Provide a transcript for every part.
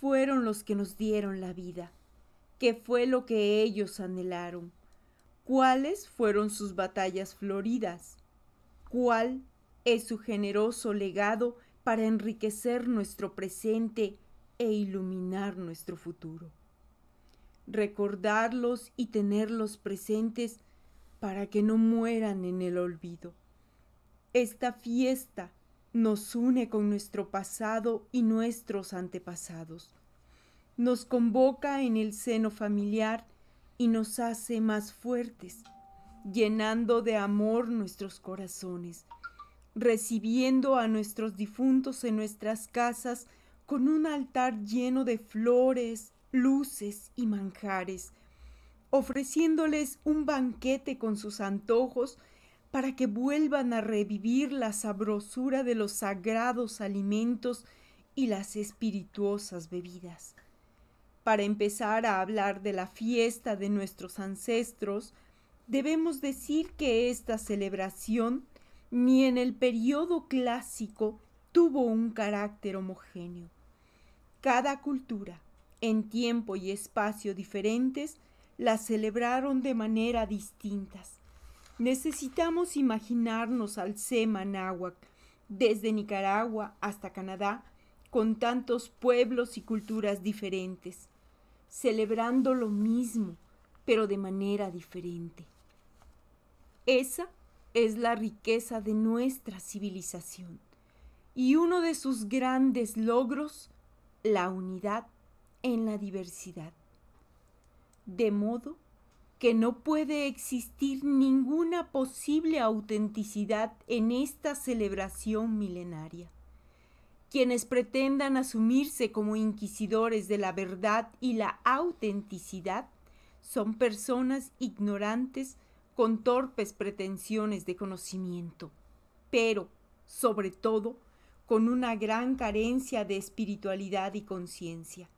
fueron los que nos dieron la vida? ¿Qué fue lo que ellos anhelaron? ¿Cuáles fueron sus batallas floridas? ¿Cuál es su generoso legado para enriquecer nuestro presente e iluminar nuestro futuro? Recordarlos y tenerlos presentes para que no mueran en el olvido. Esta fiesta nos une con nuestro pasado y nuestros antepasados, nos convoca en el seno familiar y nos hace más fuertes, llenando de amor nuestros corazones, recibiendo a nuestros difuntos en nuestras casas con un altar lleno de flores, luces y manjares, ofreciéndoles un banquete con sus antojos para que vuelvan a revivir la sabrosura de los sagrados alimentos y las espirituosas bebidas, para empezar a hablar de la fiesta de nuestros ancestros, debemos decir que esta celebración ni en el periodo clásico tuvo un carácter homogéneo. Cada cultura, en tiempo y espacio diferentes, la celebraron de manera distintas. Necesitamos imaginarnos al Semanáhuac, desde Nicaragua hasta Canadá, con tantos pueblos y culturas diferentes, celebrando lo mismo, pero de manera diferente. Esa es la riqueza de nuestra civilización y uno de sus grandes logros, la unidad en la diversidad. De modo que no puede existir ninguna posible autenticidad en esta celebración milenaria. Quienes pretendan asumirse como inquisidores de la verdad y la autenticidad son personas ignorantes con torpes pretensiones de conocimiento, pero, sobre todo, con una gran carencia de espiritualidad y conciencia.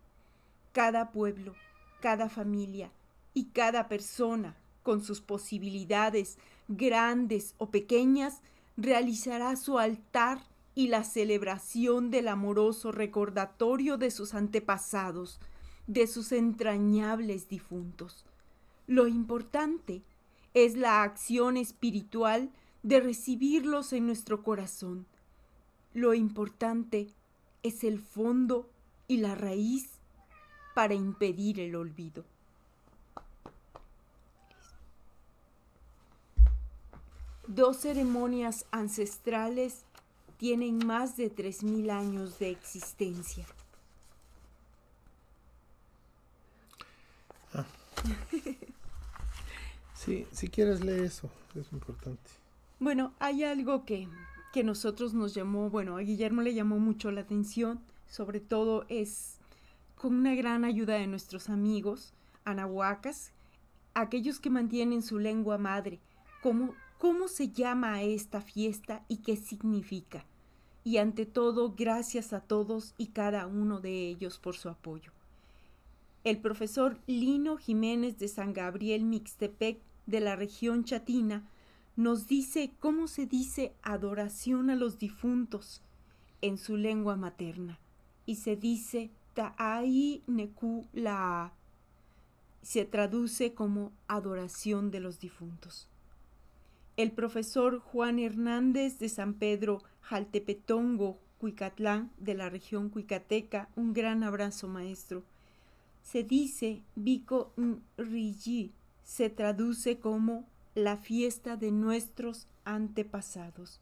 Cada pueblo, cada familia, y cada persona, con sus posibilidades grandes o pequeñas, realizará su altar y la celebración del amoroso recordatorio de sus antepasados, de sus entrañables difuntos. Lo importante es la acción espiritual de recibirlos en nuestro corazón. Lo importante es el fondo y la raíz para impedir el olvido. Dos ceremonias ancestrales tienen más de 3.000 años de existencia. Ah. si quieres lee eso, es importante. Bueno, hay algo que, que nosotros nos llamó, bueno, a Guillermo le llamó mucho la atención, sobre todo es con una gran ayuda de nuestros amigos anahuacas, aquellos que mantienen su lengua madre, como cómo se llama esta fiesta y qué significa. Y ante todo, gracias a todos y cada uno de ellos por su apoyo. El profesor Lino Jiménez de San Gabriel Mixtepec de la región chatina nos dice cómo se dice adoración a los difuntos en su lengua materna y se dice Ta'ai Neku Laa. Se traduce como adoración de los difuntos el profesor Juan Hernández de San Pedro, Jaltepetongo, Cuicatlán, de la región Cuicateca. Un gran abrazo, maestro. Se dice Vico Rigi, se traduce como la fiesta de nuestros antepasados.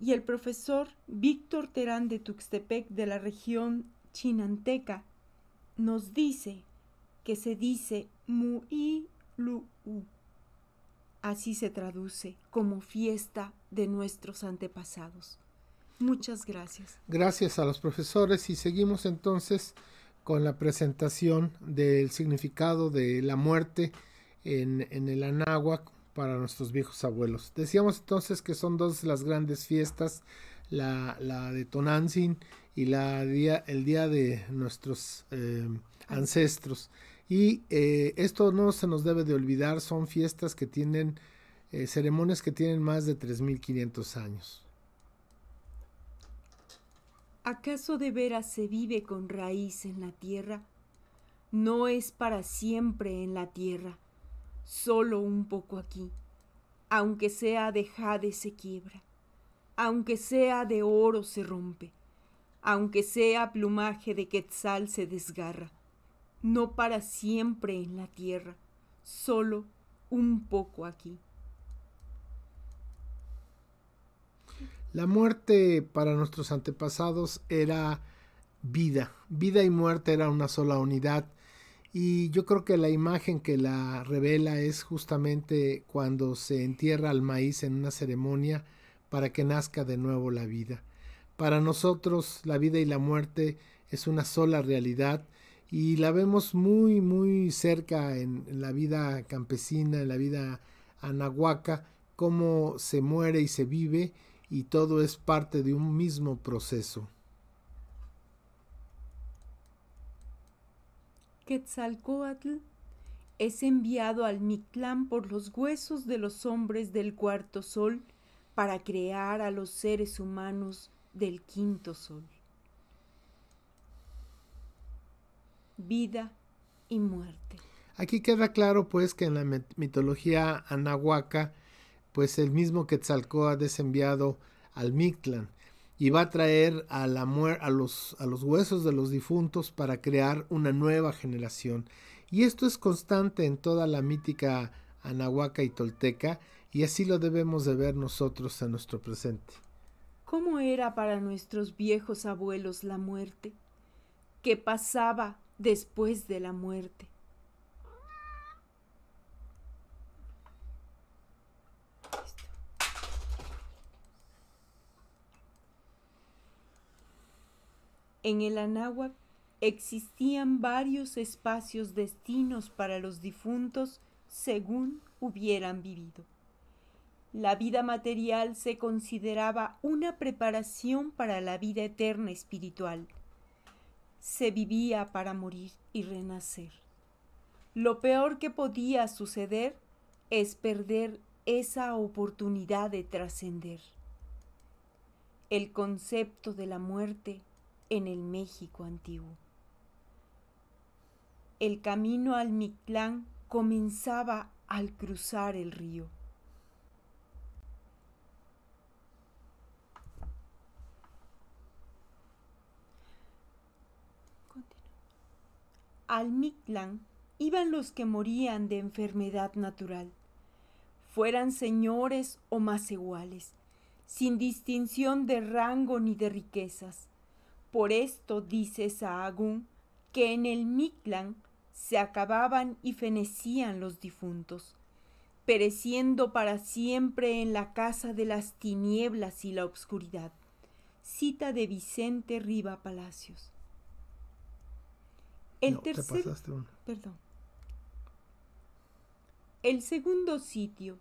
Y el profesor Víctor Terán de Tuxtepec, de la región Chinanteca, nos dice que se dice Mu'ilu'u. Así se traduce como fiesta de nuestros antepasados. Muchas gracias. Gracias a los profesores y seguimos entonces con la presentación del significado de la muerte en, el Anáhuac para nuestros viejos abuelos. Decíamos entonces que son dos las grandes fiestas, la, de Tonantzin y la el día de nuestros eh, ancestros. Y eh, esto no se nos debe de olvidar, son fiestas que tienen, eh, ceremonias que tienen más de 3.500 años. ¿Acaso de veras se vive con raíz en la tierra? No es para siempre en la tierra, solo un poco aquí, aunque sea de jade se quiebra aunque sea de oro se rompe, aunque sea plumaje de quetzal se desgarra, no para siempre en la tierra, solo un poco aquí. La muerte para nuestros antepasados era vida, vida y muerte era una sola unidad. Y yo creo que la imagen que la revela es justamente cuando se entierra el maíz en una ceremonia para que nazca de nuevo la vida. Para nosotros la vida y la muerte es una sola realidad y la vemos muy, muy cerca en, la vida campesina, en la vida anahuaca, cómo se muere y se vive y todo es parte de un mismo proceso. Quetzalcoatl es enviado al Mictlán por los huesos de los hombres del cuarto sol para crear a los seres humanos del quinto sol. vida y muerte. Aquí queda claro pues que en la mitología anahuaca pues el mismo Quetzalcóatl es enviado al Mictlán y va a traer a, la muerte a, los, a los huesos de los difuntos para crear una nueva generación. Y esto es constante en toda la mítica anahuaca y tolteca y así lo debemos de ver nosotros en nuestro presente. ¿Cómo era para nuestros viejos abuelos la muerte? ¿Qué pasaba después de la muerte. En el Anáhuac existían varios espacios destinos para los difuntos según hubieran vivido. La vida material se consideraba una preparación para la vida eterna espiritual se vivía para morir y renacer. Lo peor que podía suceder es perder esa oportunidad de trascender. El concepto de la muerte en el México antiguo. El camino al Mictlán comenzaba al cruzar el río. al Mictlán iban los que morían de enfermedad natural, fueran señores o más iguales, sin distinción de rango ni de riquezas. Por esto dice Sahagún que en el Mictlán se acababan y fenecían los difuntos, pereciendo para siempre en la casa de las tinieblas y la obscuridad. Cita de Vicente Riva Palacios. El Perdón. El segundo sitio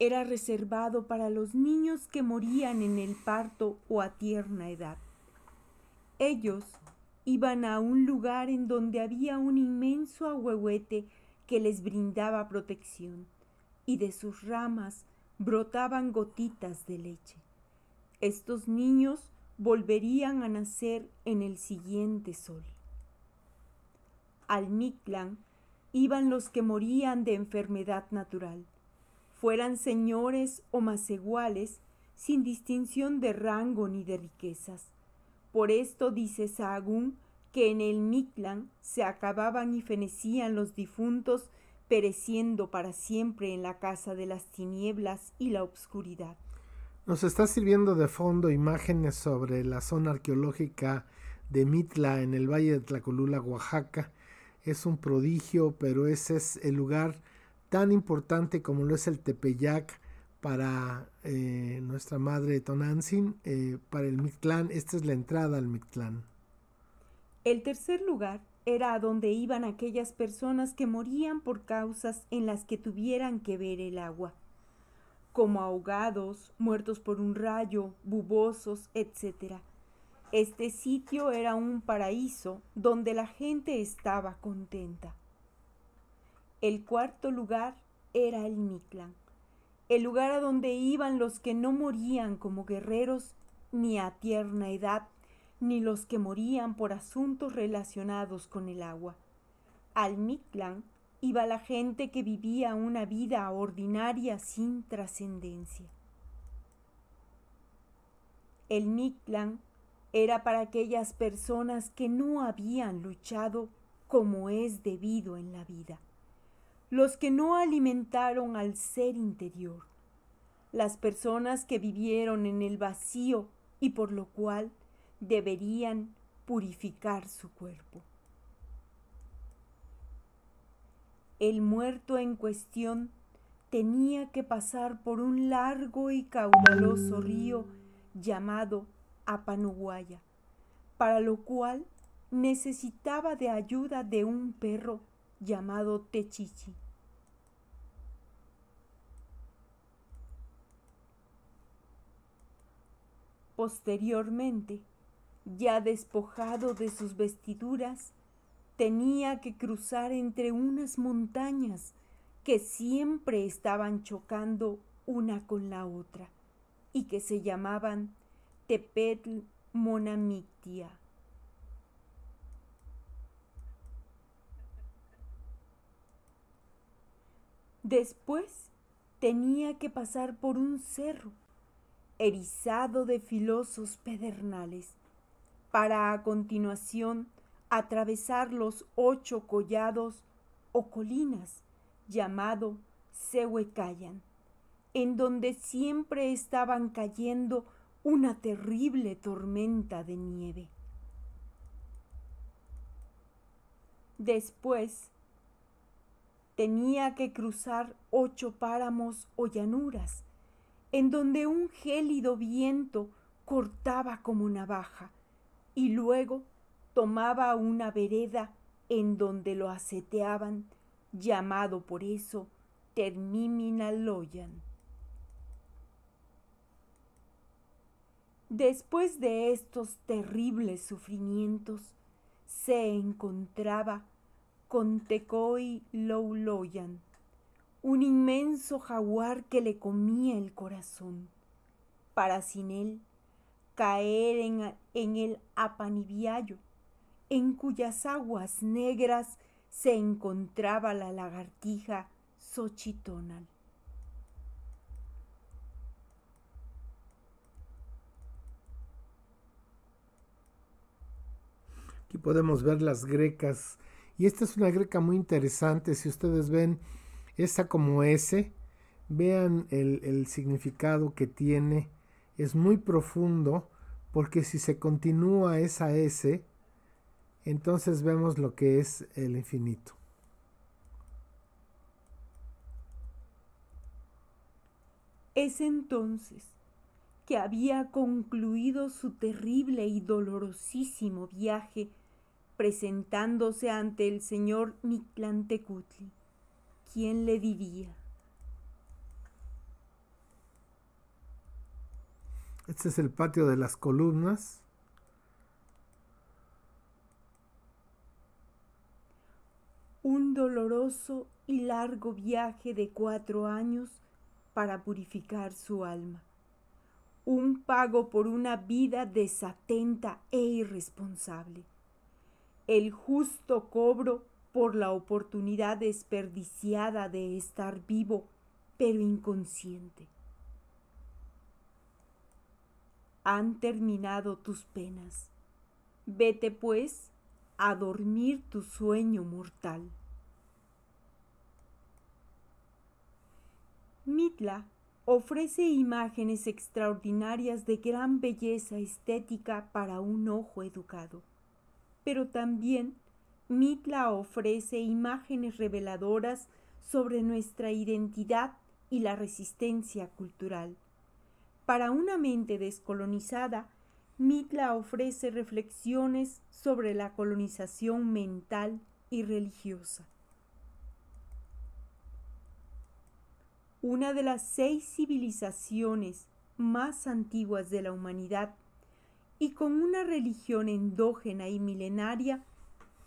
era reservado para los niños que morían en el parto o a tierna edad. Ellos iban a un lugar en donde había un inmenso ahuehuete que les brindaba protección, y de sus ramas brotaban gotitas de leche. Estos niños volverían a nacer en el siguiente sol al Mictlán iban los que morían de enfermedad natural, fueran señores o más iguales, sin distinción de rango ni de riquezas. Por esto dice Sahagún que en el Mictlán se acababan y fenecían los difuntos, pereciendo para siempre en la casa de las tinieblas y la obscuridad. Nos está sirviendo de fondo imágenes sobre la zona arqueológica de Mitla en el Valle de Tlacolula, Oaxaca, es un prodigio, pero ese es el lugar tan importante como lo es el Tepeyac para eh, nuestra madre Tonantzin, eh, para el Mictlán. Esta es la entrada al Mictlán. El tercer lugar era donde iban aquellas personas que morían por causas en las que tuvieran que ver el agua, como ahogados, muertos por un rayo, bubosos, etcétera. Este sitio era un paraíso donde la gente estaba contenta. El cuarto lugar era el Mictlán, el lugar a donde iban los que no morían como guerreros ni a tierna edad, ni los que morían por asuntos relacionados con el agua. Al Mictlán iba la gente que vivía una vida ordinaria sin trascendencia. El Mictlán era para aquellas personas que no habían luchado como es debido en la vida, los que no alimentaron al ser interior, las personas que vivieron en el vacío y por lo cual deberían purificar su cuerpo. El muerto en cuestión tenía que pasar por un largo y caudaloso río llamado a Panuguaya, para lo cual necesitaba de ayuda de un perro llamado Techichi. Posteriormente, ya despojado de sus vestiduras, tenía que cruzar entre unas montañas que siempre estaban chocando una con la otra y que se llamaban Tepetl Monamictia. Después tenía que pasar por un cerro erizado de filosos pedernales, para a continuación atravesar los ocho collados o colinas llamado Sehuecayan, en donde siempre estaban cayendo una terrible tormenta de nieve. Después, tenía que cruzar ocho páramos o llanuras, en donde un gélido viento cortaba como navaja, y luego tomaba una vereda en donde lo aceteaban, llamado por eso Termimina Después de estos terribles sufrimientos, se encontraba con Tecoi Louloyan, un inmenso jaguar que le comía el corazón, para sin él caer en, el apaniviallo, en cuyas aguas negras se encontraba la lagartija Xochitonal. Aquí podemos ver las grecas. Y esta es una greca muy interesante. Si ustedes ven esta como S, vean el, el significado que tiene. Es muy profundo porque si se continúa esa S, entonces vemos lo que es el infinito. Es entonces que había concluido su terrible y dolorosísimo viaje presentándose ante el señor Mictlantecutli. quien le diría? Este es el patio de las columnas. Un doloroso y largo viaje de cuatro años para purificar su alma. Un pago por una vida desatenta e irresponsable el justo cobro por la oportunidad desperdiciada de estar vivo, pero inconsciente. Han terminado tus penas. Vete, pues, a dormir tu sueño mortal. Mitla ofrece imágenes extraordinarias de gran belleza estética para un ojo educado pero también Mitla ofrece imágenes reveladoras sobre nuestra identidad y la resistencia cultural. Para una mente descolonizada, Mitla ofrece reflexiones sobre la colonización mental y religiosa. Una de las seis civilizaciones más antiguas de la humanidad y con una religión endógena y milenaria,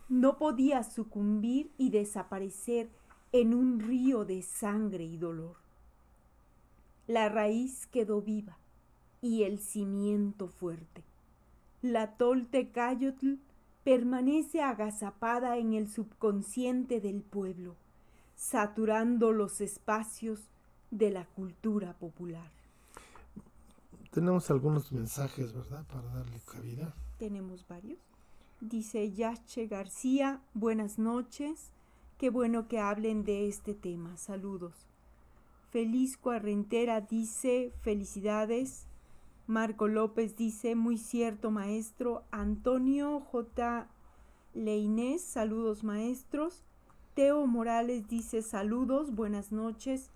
no podía sucumbir y desaparecer en un río de sangre y dolor. La raíz quedó viva y el cimiento fuerte. La Toltecayotl permanece agazapada en el subconsciente del pueblo, saturando los espacios de la cultura popular. Tenemos algunos mensajes, ¿verdad? Para darle cabida. Tenemos varios. Dice Yache García, buenas noches. Qué bueno que hablen de este tema. Saludos. Feliz Cuarrentera dice, felicidades. Marco López dice, muy cierto, maestro. Antonio J. Leinés, saludos, maestros. Teo Morales dice, saludos, buenas noches.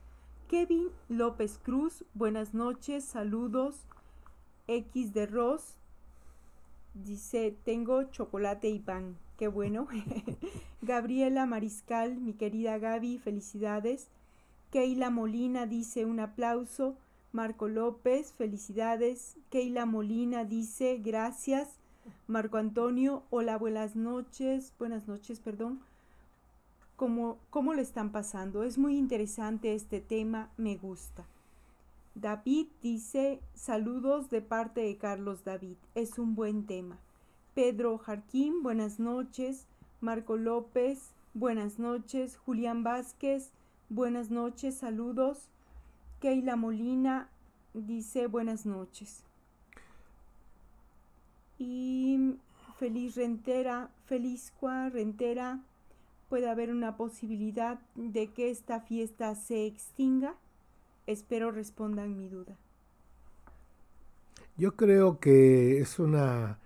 Kevin López Cruz, buenas noches, saludos. X de Ross dice, tengo chocolate y pan, qué bueno. Gabriela Mariscal, mi querida Gaby, felicidades. Keila Molina dice un aplauso. Marco López, felicidades. Keila Molina dice gracias. Marco Antonio, hola, buenas noches. Buenas noches, perdón cómo, le están pasando. Es muy interesante este tema, me gusta. David dice saludos de parte de Carlos David, es un buen tema. Pedro Jarquín, buenas noches. Marco López, buenas noches. Julián Vázquez, buenas noches, saludos. Keila Molina dice buenas noches. Y Feliz Rentera, feliz Cua Rentera puede haber una posibilidad de que esta fiesta se extinga? Espero respondan mi duda. Yo creo que es una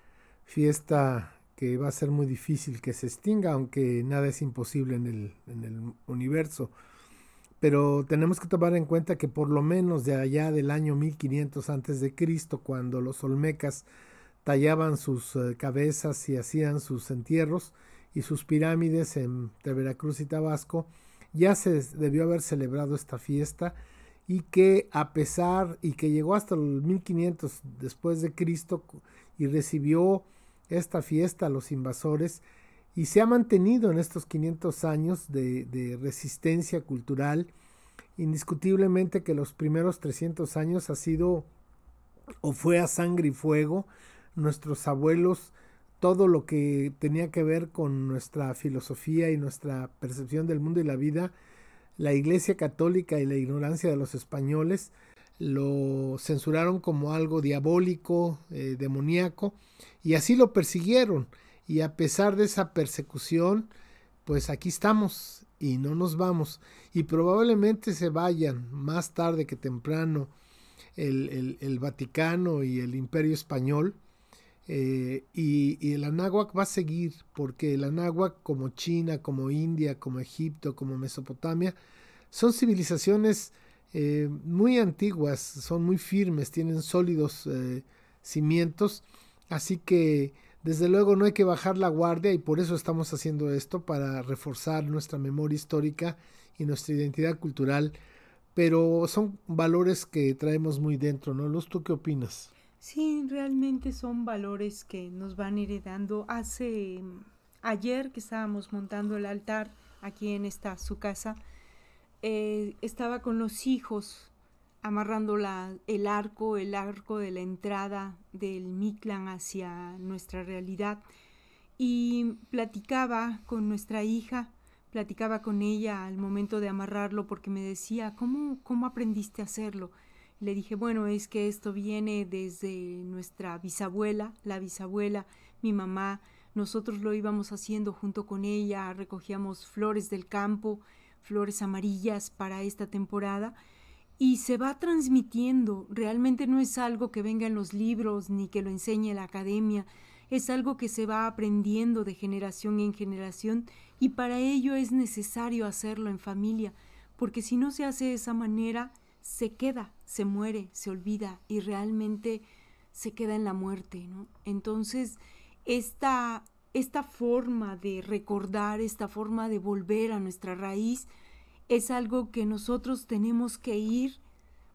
fiesta que va a ser muy difícil que se extinga, aunque nada es imposible en el, universo. Pero tenemos que tomar en cuenta que por lo menos de allá del año 1500 antes de Cristo, cuando los olmecas tallaban sus eh, cabezas y hacían sus entierros, y sus pirámides entre Veracruz y Tabasco, ya se debió haber celebrado esta fiesta y que a pesar y que llegó hasta los 1500 después de Cristo y recibió esta fiesta a los invasores y se ha mantenido en estos 500 años de, de resistencia cultural indiscutiblemente que los primeros 300 años ha sido o fue a sangre y fuego nuestros abuelos todo lo que tenía que ver con nuestra filosofía y nuestra percepción del mundo y la vida, la Iglesia Católica y la ignorancia de los españoles lo censuraron como algo diabólico, eh, demoníaco, y así lo persiguieron. Y a pesar de esa persecución, pues aquí estamos y no nos vamos. Y probablemente se vayan más tarde que temprano el, el Vaticano y el Imperio Español eh, y, el anáhuac va a seguir, porque el anáhuac, como China, como India, como Egipto, como Mesopotamia, son civilizaciones eh, muy antiguas, son muy firmes, tienen sólidos eh, cimientos, así que desde luego no hay que bajar la guardia y por eso estamos haciendo esto, para reforzar nuestra memoria histórica y nuestra identidad cultural, pero son valores que traemos muy dentro, ¿no? Luz, ¿tú qué opinas? Sí, realmente son valores que nos van heredando. Hace mm, ayer que estábamos montando el altar aquí en esta su casa, eh, estaba con los hijos amarrando el arco, el arco de la entrada del Mictlán hacia nuestra realidad. Y platicaba con nuestra hija, platicaba con ella al momento de amarrarlo porque me decía, ¿cómo, cómo aprendiste a hacerlo? le dije, bueno, es que esto viene desde nuestra bisabuela, la bisabuela, mi mamá, nosotros lo íbamos haciendo junto con ella, recogíamos flores del campo, flores amarillas para esta temporada, y se va transmitiendo, realmente no es algo que venga en los libros ni que lo enseñe la academia, es algo que se va aprendiendo de generación en generación y para ello es necesario hacerlo en familia, porque si no se hace de esa manera, se queda, se muere, se olvida y realmente se queda en la muerte, Entonces, esta, esta forma de recordar, esta forma de volver a nuestra raíz, es algo que nosotros tenemos que ir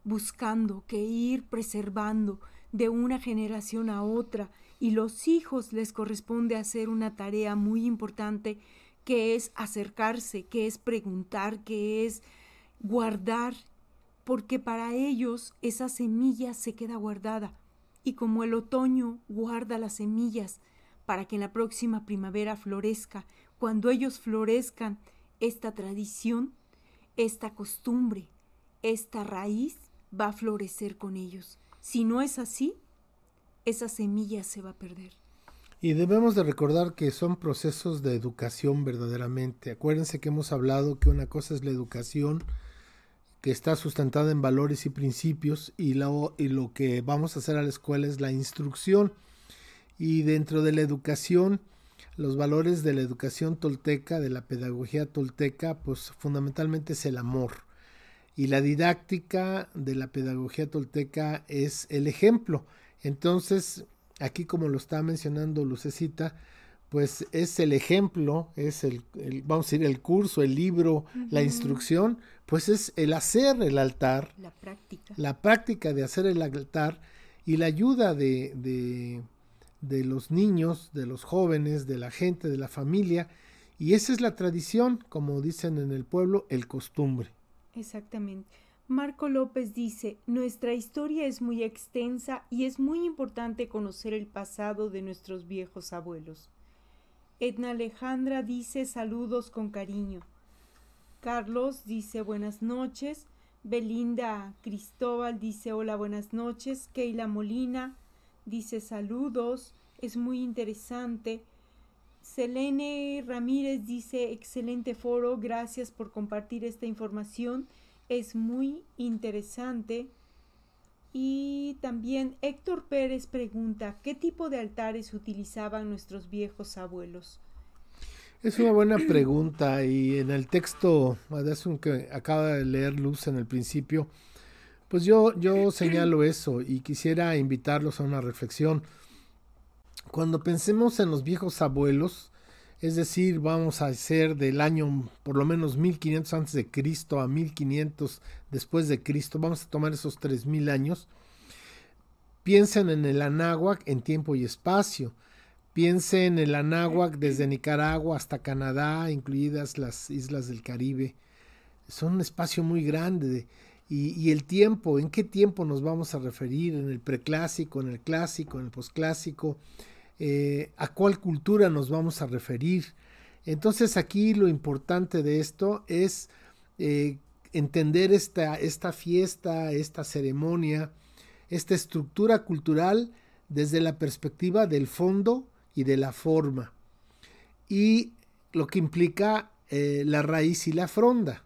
buscando, que ir preservando de una generación a otra. Y los hijos les corresponde hacer una tarea muy importante que es acercarse, que es preguntar, que es guardar porque para ellos esa semilla se queda guardada, y como el otoño guarda las semillas para que en la próxima primavera florezca, cuando ellos florezcan, esta tradición, esta costumbre, esta raíz va a florecer con ellos. Si no es así, esa semilla se va a perder. Y debemos de recordar que son procesos de educación verdaderamente. Acuérdense que hemos hablado que una cosa es la educación, que está sustentada en valores y principios y lo, y lo que vamos a hacer a la escuela es la instrucción. Y dentro de la educación, los valores de la educación tolteca, de la pedagogía tolteca, pues fundamentalmente es el amor. Y la didáctica de la pedagogía tolteca es el ejemplo. Entonces, aquí como lo está mencionando Lucecita, pues es el ejemplo, es el, vamos a decir, el curso, el libro, la instrucción, pues es el hacer el altar. La práctica. La práctica de hacer el altar y la ayuda de, de, de los niños, de los jóvenes, de la gente, de la familia. Y esa es la tradición, como dicen en el pueblo, el costumbre. Exactamente. Marco López dice, nuestra historia es muy extensa y es muy importante conocer el pasado de nuestros viejos abuelos. Edna Alejandra dice saludos con cariño. Carlos dice buenas noches. Belinda Cristóbal dice hola, buenas noches. Keila Molina dice saludos, es muy interesante. Selene Ramírez dice excelente foro, gracias por compartir esta información, es muy interesante. Y también Héctor Pérez pregunta, ¿qué tipo de altares utilizaban nuestros viejos abuelos? Es una buena pregunta y en el texto, un que acaba de leer Luz en el principio, pues yo, yo señalo eso y quisiera invitarlos a una reflexión. Cuando pensemos en los viejos abuelos, es decir, vamos a ser del año por lo menos 1500 antes de Cristo a 1500 después de Cristo, vamos a tomar esos 3000 años. Piensen en el Anáhuac en tiempo y espacio. Piensen en el Anáhuac desde Nicaragua hasta Canadá, incluidas las islas del Caribe. Son un espacio muy grande. Y, y el tiempo, ¿en qué tiempo nos vamos a referir? ¿En el preclásico, en el clásico, en el posclásico? Eh, a cuál cultura nos vamos a referir. Entonces aquí lo importante de esto es eh, entender esta, fiesta, esta ceremonia, esta estructura cultural desde la perspectiva del fondo y de la forma. Y lo que implica eh, la raíz y la fronda.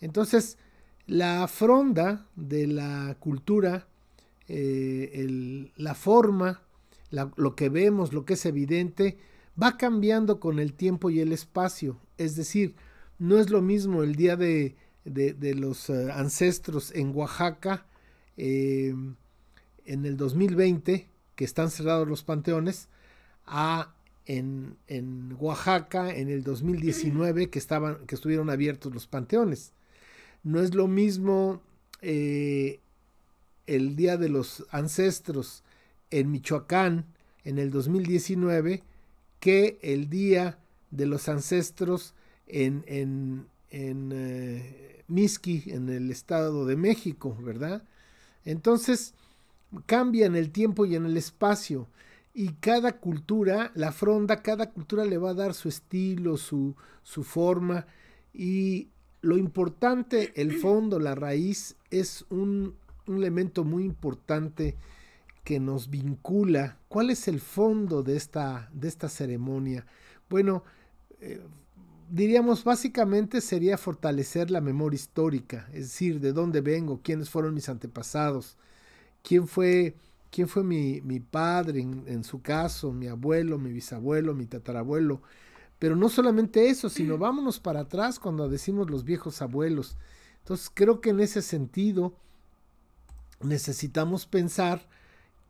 Entonces, la fronda de la cultura, la forma lo que vemos, lo que es evidente, va cambiando con el tiempo y el espacio. Es decir, no es lo mismo el día de, los eh, ancestros en Oaxaca em, en el 2020, que están cerrados los panteones, a en, Oaxaca en el 2019 que, estaban, que estuvieron abiertos los panteones. No es lo mismo eh, el Día de los Ancestros en Michoacán en el 2019 que el Día de los Ancestros en, en, en eh, en el Estado de México, ¿verdad? Entonces, cambia en el tiempo y en el espacio. Y cada cultura, la fronda, cada cultura le va a dar su estilo, su, su forma. Y lo importante, el fondo, la raíz, es un, un elemento muy importante que nos vincula. ¿Cuál es el fondo de esta, de esta ceremonia? Bueno, eh, diríamos básicamente sería fortalecer la memoria histórica, es decir, de dónde vengo, quiénes fueron mis antepasados, quién fue, quién fue mi, padre en, en, su caso, mi abuelo, mi bisabuelo, mi tatarabuelo. Pero no solamente eso, sino vámonos para atrás cuando decimos los viejos abuelos. Entonces creo que en ese sentido necesitamos pensar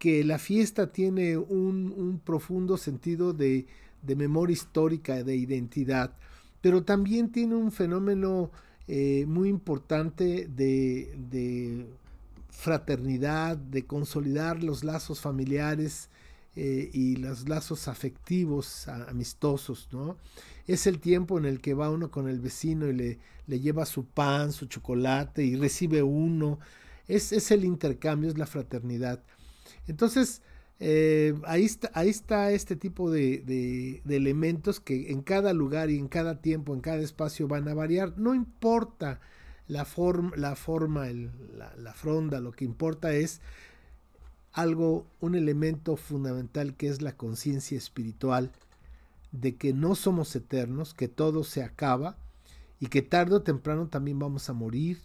que la fiesta tiene un, profundo sentido de, memoria histórica, de identidad, pero también tiene un fenómeno eh, muy importante de, fraternidad, de consolidar los lazos familiares eh, y los lazos afectivos, amistosos, ¿no? Es el tiempo en el que va uno con el vecino y le, lleva su pan, su chocolate y recibe uno. Es, es el intercambio, es la fraternidad. Entonces, eh, ahí, está, ahí está este tipo de, elementos que en cada lugar y en cada tiempo, en cada espacio van a variar. No importa la, la forma, la, la fronda, lo que importa es algo, un elemento fundamental que es la conciencia espiritual de que no somos eternos, que todo se acaba y que tarde o temprano también vamos a morir.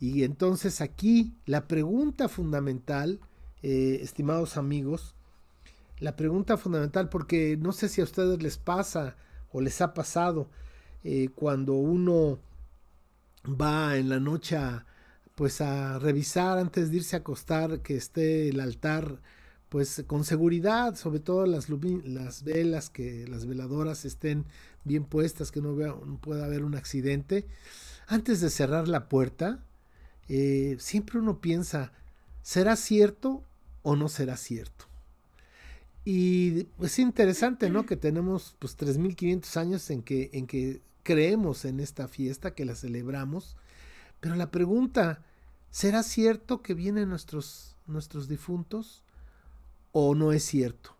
Y entonces aquí la pregunta fundamental eh, estimados amigos, la pregunta fundamental, porque no sé si a ustedes les pasa o les ha pasado eh, cuando uno va en la noche pues a revisar antes de irse a acostar que esté el altar pues con seguridad, sobre todo las, las velas, que las veladoras estén bien puestas, que no, pueda haber un accidente. Antes de cerrar la puerta, eh, siempre uno piensa, ¿será cierto o no será cierto. Y es interesante, ¿no? Que tenemos pues 3.500 años en que, en que creemos en esta fiesta, que la celebramos. Pero la pregunta, ¿será cierto que vienen nuestros, nuestros difuntos o no es cierto?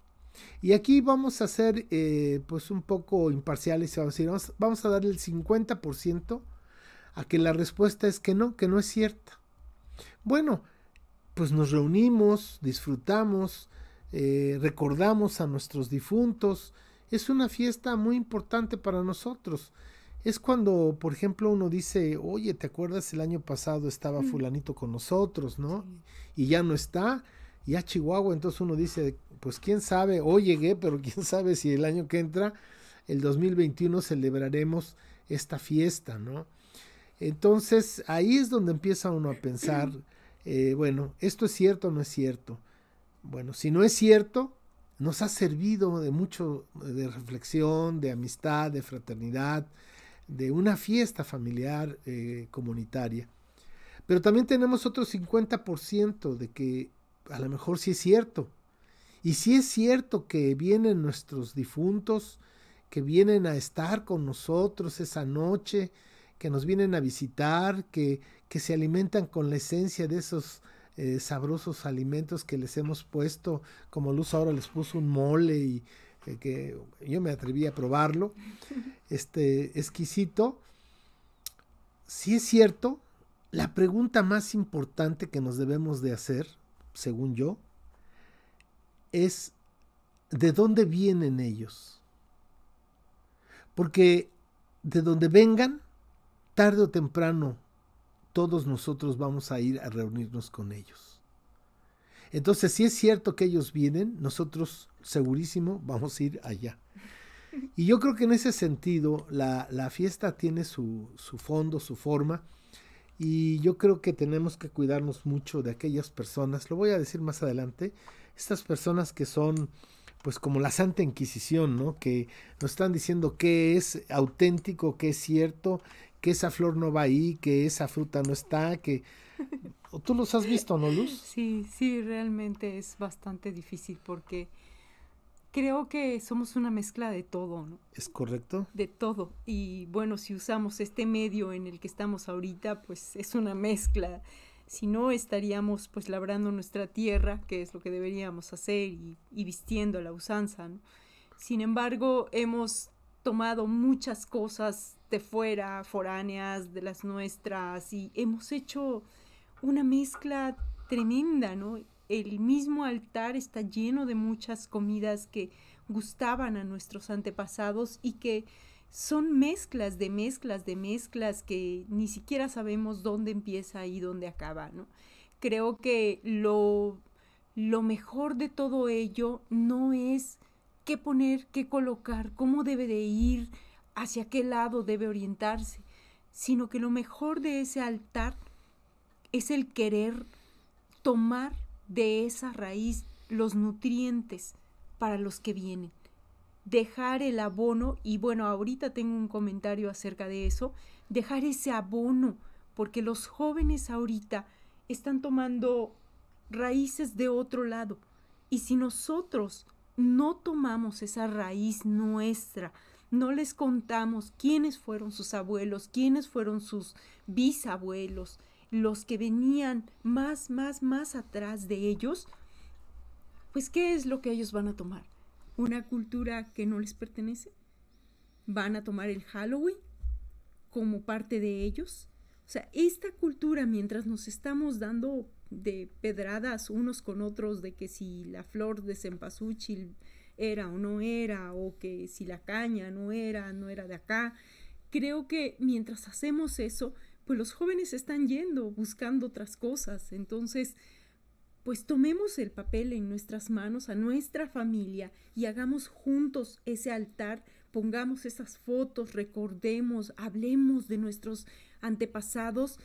Y aquí vamos a ser eh, pues un poco imparciales vamos a vamos, a darle el 50% a que la respuesta es que no, que no es cierta. Bueno, pues nos reunimos, disfrutamos, eh, recordamos a nuestros difuntos. Es una fiesta muy importante para nosotros. Es cuando, por ejemplo, uno dice, oye, ¿te acuerdas el año pasado estaba fulanito con nosotros, ¿no? Y ya no está, y a Chihuahua, entonces uno dice, pues quién sabe, hoy llegué, pero quién sabe si el año que entra, el 2021, celebraremos esta fiesta, ¿no? Entonces ahí es donde empieza uno a pensar Eh, bueno, esto es cierto o no es cierto. Bueno, si no es cierto, nos ha servido de mucho, de reflexión, de amistad, de fraternidad, de una fiesta familiar eh, comunitaria. Pero también tenemos otro 50% de que a lo mejor sí es cierto. Y sí es cierto que vienen nuestros difuntos, que vienen a estar con nosotros esa noche, que nos vienen a visitar, que, se alimentan con la esencia de esos eh, sabrosos alimentos que les hemos puesto, como Luz ahora les puso un mole y eh, que yo me atreví a probarlo, este exquisito. Si es cierto, la pregunta más importante que nos debemos de hacer, según yo, es de dónde vienen ellos. Porque de donde vengan tarde o temprano todos nosotros vamos a ir a reunirnos con ellos. Entonces, si es cierto que ellos vienen, nosotros segurísimo vamos a ir allá. Y yo creo que en ese sentido la, fiesta tiene su, su fondo, su forma, y yo creo que tenemos que cuidarnos mucho de aquellas personas, lo voy a decir más adelante, estas personas que son pues como la Santa Inquisición, ¿no? Que nos están diciendo qué es auténtico, qué es cierto, que esa flor no va ahí, que esa fruta no está, que... Tú los has visto, ¿no, Luz? Sí, sí, realmente es bastante difícil porque creo que somos una mezcla de todo, ¿no? Es correcto. De todo. Y bueno, si usamos este medio en el que estamos ahorita, pues es una mezcla. Si no, estaríamos pues labrando nuestra tierra, que es lo que deberíamos hacer, y, y vistiendo la usanza, ¿no? Sin embargo, hemos tomado muchas cosas de fuera, foráneas, de las nuestras, y hemos hecho una mezcla tremenda, ¿no? El mismo altar está lleno de muchas comidas que gustaban a nuestros antepasados y que son mezclas de mezclas de mezclas que ni siquiera sabemos dónde empieza y dónde acaba, ¿no? Creo que lo, lo mejor de todo ello no es qué poner, qué colocar, cómo debe de ir, hacia qué lado debe orientarse, sino que lo mejor de ese altar es el querer tomar de esa raíz los nutrientes para los que vienen. Dejar el abono, y bueno, ahorita tengo un comentario acerca de eso, dejar ese abono, porque los jóvenes ahorita están tomando raíces de otro lado. Y si nosotros no tomamos esa raíz nuestra no les contamos quiénes fueron sus abuelos, quiénes fueron sus bisabuelos, los que venían más, más, más atrás de ellos, pues ¿qué es lo que ellos van a tomar? ¿Una cultura que no les pertenece? ¿Van a tomar el Halloween como parte de ellos? O sea, esta cultura, mientras nos estamos dando de pedradas unos con otros, de que si la flor de cempasúchil era o no era, o que si la caña no era, no era de acá. Creo que mientras hacemos eso, pues los jóvenes están yendo, buscando otras cosas. Entonces, pues tomemos el papel en nuestras manos a nuestra familia y hagamos juntos ese altar, pongamos esas fotos, recordemos, hablemos de nuestros antepasados,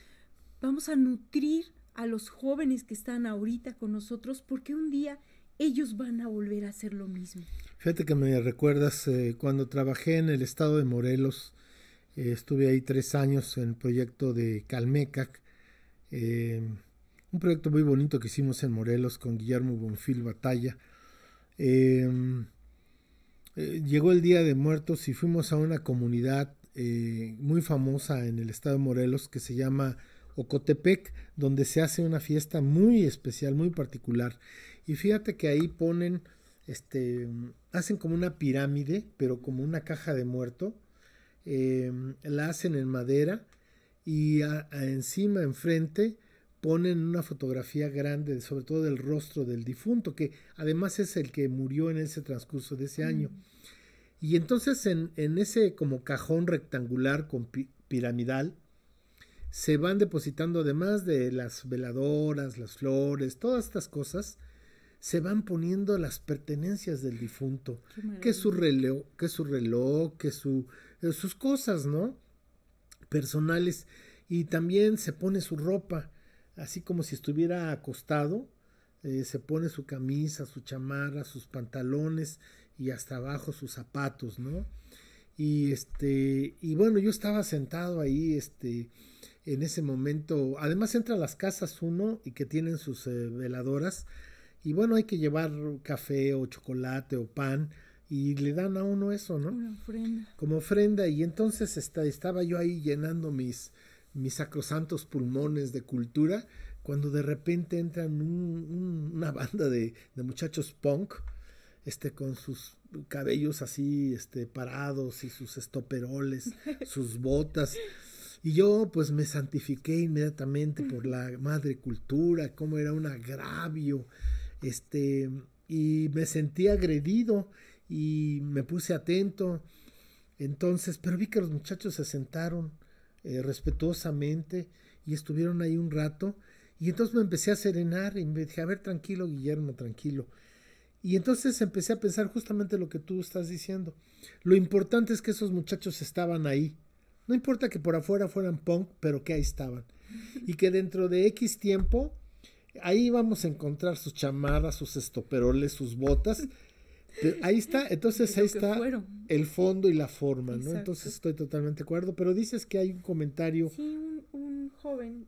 vamos a nutrir a los jóvenes que están ahorita con nosotros porque un día ellos van a volver a hacer lo mismo. Fíjate que me recuerdas eh, cuando trabajé en el estado de Morelos, eh, estuve ahí tres años en el proyecto de Calmecac, eh, un proyecto muy bonito que hicimos en Morelos con Guillermo Bonfil Batalla. Em, llegó el Día de Muertos y fuimos a una comunidad muy famosa en el estado de Morelos que se llama Ocotepec, donde se hace una fiesta muy especial, muy particular. Y fíjate que ahí ponen, este, hacen como una pirámide, pero como una caja de muerto. Eh, la hacen en madera y encima, enfrente, ponen una fotografía grande, sobre todo del rostro del difunto, que además es el que murió en ese transcurso de ese mm. año. Y entonces en, ese como cajón rectangular con piramidal, se van depositando además de las veladoras, las flores, todas estas cosas, se van poniendo las pertenencias del difunto, que su reloj, que su reloj, eh, que su, sus cosas, ¿no? Personales. Y también se pone su ropa, así como si estuviera acostado, eh, se pone su camisa, su chamarra, sus pantalones y hasta abajo sus zapatos, ¿no? Y este, y bueno, yo estaba sentado ahí, este, en ese momento, además entra a las casas uno y que tienen sus eh, veladoras, y bueno, hay que llevar café o chocolate o pan y le dan a uno eso, ¿no? Como ofrenda. Como ofrenda. Y entonces estaba yo ahí llenando mis, mis sacrosantos pulmones de cultura cuando de repente entran una banda de, muchachos punk, este, con sus cabellos así, este, parados y sus estoperoles, sus botas. Y yo pues me santifiqué inmediatamente por la madre cultura, cómo era un agravio este, y me sentí agredido y me puse atento. Entonces, pero vi que los muchachos se sentaron eh, respetuosamente y estuvieron ahí un rato. Y entonces me empecé a serenar y me dije, a ver, tranquilo, Guillermo, tranquilo. Y entonces empecé a pensar justamente lo que tú estás diciendo. Lo importante es que esos muchachos estaban ahí. No importa que por afuera fueran punk, pero que ahí estaban. Y que dentro de X tiempo Ahí vamos a encontrar sus chamarras, sus estoperoles, sus botas. Ahí está, entonces ahí está el fondo y la forma, ¿no? Entonces estoy totalmente de acuerdo, pero dices que hay un comentario. Sí, un, joven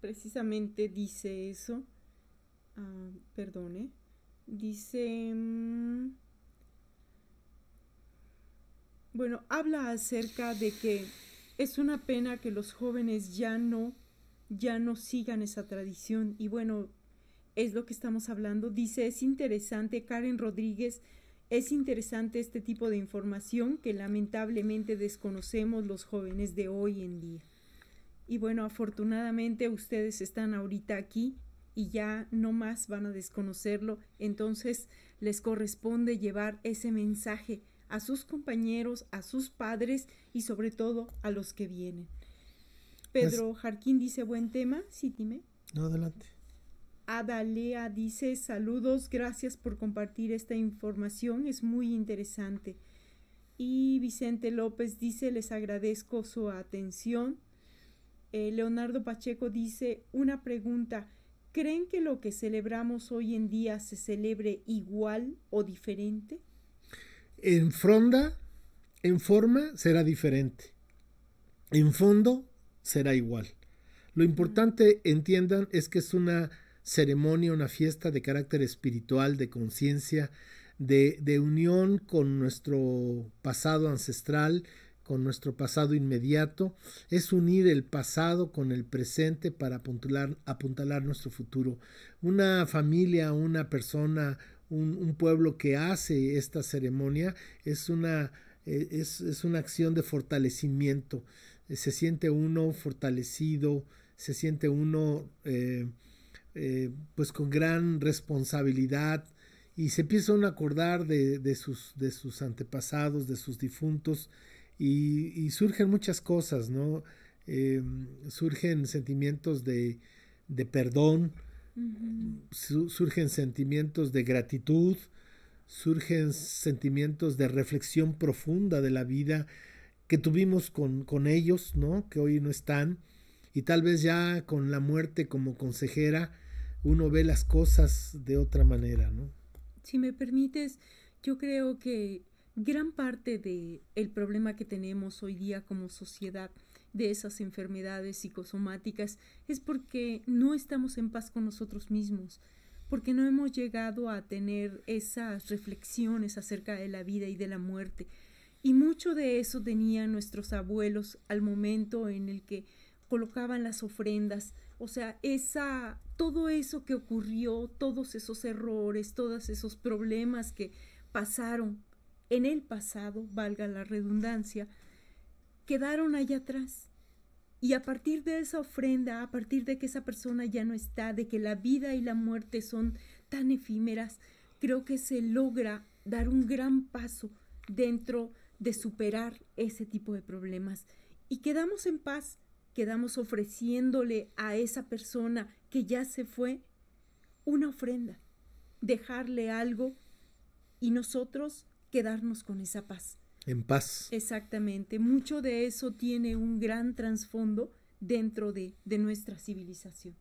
precisamente dice eso. Ah, perdone. Dice... Mm, bueno, habla acerca de que es una pena que los jóvenes ya no ya no sigan esa tradición. Y bueno, es lo que estamos hablando. Dice, es interesante, Karen Rodríguez, es interesante este tipo de información que lamentablemente desconocemos los jóvenes de hoy en día. Y bueno, afortunadamente ustedes están ahorita aquí y ya no más van a desconocerlo. Entonces les corresponde llevar ese mensaje a sus compañeros, a sus padres y sobre todo a los que vienen. Pues Pedro Jarquín dice buen tema, sí, dime. No, adelante. Adalea dice saludos, gracias por compartir esta información, es muy interesante. Y Vicente López dice les agradezco su atención. Eh, Leonardo Pacheco dice una pregunta, ¿creen que lo que celebramos hoy en día se celebre igual o diferente? En fronda, en forma será diferente. En fondo será igual. Lo importante, entiendan, es que es una ceremonia, una fiesta de carácter espiritual, de conciencia, de, unión con nuestro pasado ancestral, con nuestro pasado inmediato. Es unir el pasado con el presente para apuntalar, nuestro futuro. Una familia, una persona, un, pueblo que hace esta ceremonia es una, eh, es una acción de fortalecimiento eh, se siente uno fortalecido, se siente uno eh, eh, pues con gran responsabilidad y se empieza a acordar de, sus, de sus, antepasados, de sus difuntos y, surgen muchas cosas, ¿no? surgen sentimientos de, perdón, surgen sentimientos de gratitud, surgen sentimientos de reflexión profunda de la vida que tuvimos con, ellos, ¿no? Que hoy no están. Y tal vez ya con la muerte como consejera, uno ve las cosas de otra manera, Si me permites, yo creo que gran parte del el problema que tenemos hoy día como sociedad de esas enfermedades psicosomáticas es porque no estamos en paz con nosotros mismos, porque no hemos llegado a tener esas reflexiones acerca de la vida y de la muerte, y mucho de eso tenían nuestros abuelos al momento en el que colocaban las ofrendas, o sea, esa todo eso que ocurrió, todos esos errores, todos esos problemas que pasaron en el pasado, valga la redundancia, quedaron allá atrás. Y a partir de esa ofrenda, a partir de que esa persona ya no está, de que la vida y la muerte son tan efímeras, creo que se logra dar un gran paso dentro de de superar ese tipo de problemas. Y quedamos en paz, quedamos ofreciéndole a esa persona que ya se fue una ofrenda, dejarle algo y nosotros quedarnos con esa paz. En paz. Exactamente. Mucho de eso tiene un gran trasfondo dentro de, de nuestra civilización.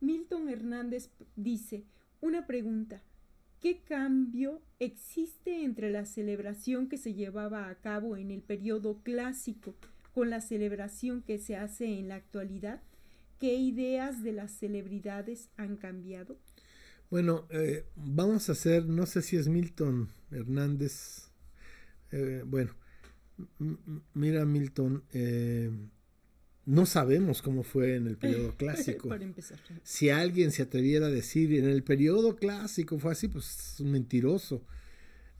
Milton Hernández dice, una pregunta, ¿Qué cambio existe entre la celebración que se llevaba a cabo en el periodo clásico con la celebración que se hace en la actualidad? ¿Qué ideas de las celebridades han cambiado? Bueno, eh, vamos a hacer, no sé si es Milton Hernández. Eh, bueno, mira Milton, eh, no sabemos cómo fue en el periodo clásico. Si alguien se atreviera a decir en el periodo clásico fue así, pues es un mentiroso.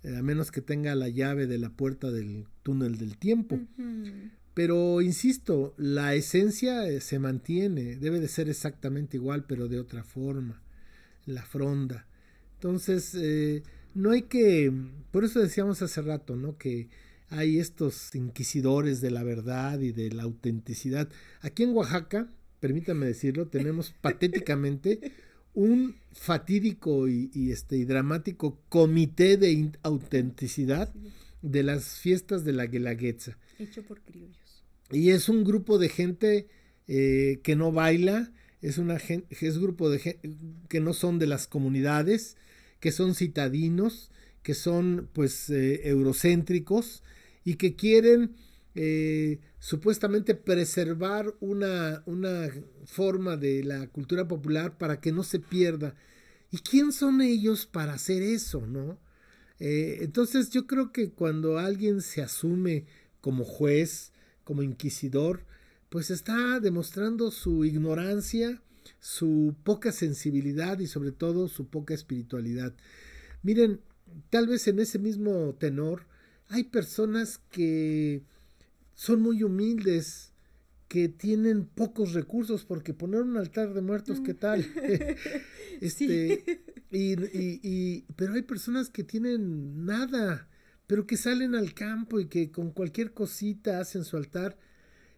Eh, a menos que tenga la llave de la puerta del túnel del tiempo. Pero insisto, la esencia eh, se mantiene, debe de ser exactamente igual, pero de otra forma. La fronda. Entonces, eh, no hay que. Por eso decíamos hace rato, ¿no? Que hay estos inquisidores de la verdad y de la autenticidad. Aquí en Oaxaca, permítame decirlo, tenemos patéticamente un fatídico y, este, dramático comité de autenticidad de las fiestas de la Guelaguetza. Hecho por criollos. Y es un grupo de gente eh, que no baila, es, una es grupo de que no son de las comunidades, que son citadinos, que son pues eh, eurocéntricos, y que quieren eh, supuestamente preservar una, una forma de la cultura popular para que no se pierda. ¿Y quién son ellos para hacer eso, no? Eh, entonces yo creo que cuando alguien se asume como juez, como inquisidor, pues está demostrando su ignorancia, su poca sensibilidad y sobre todo su poca espiritualidad. Miren, tal vez en ese mismo tenor, hay personas que son muy humildes, que tienen pocos recursos, porque poner un altar de muertos, ¿qué mm. tal? este, y, pero hay personas que tienen nada, pero que salen al campo y que con cualquier cosita hacen su altar.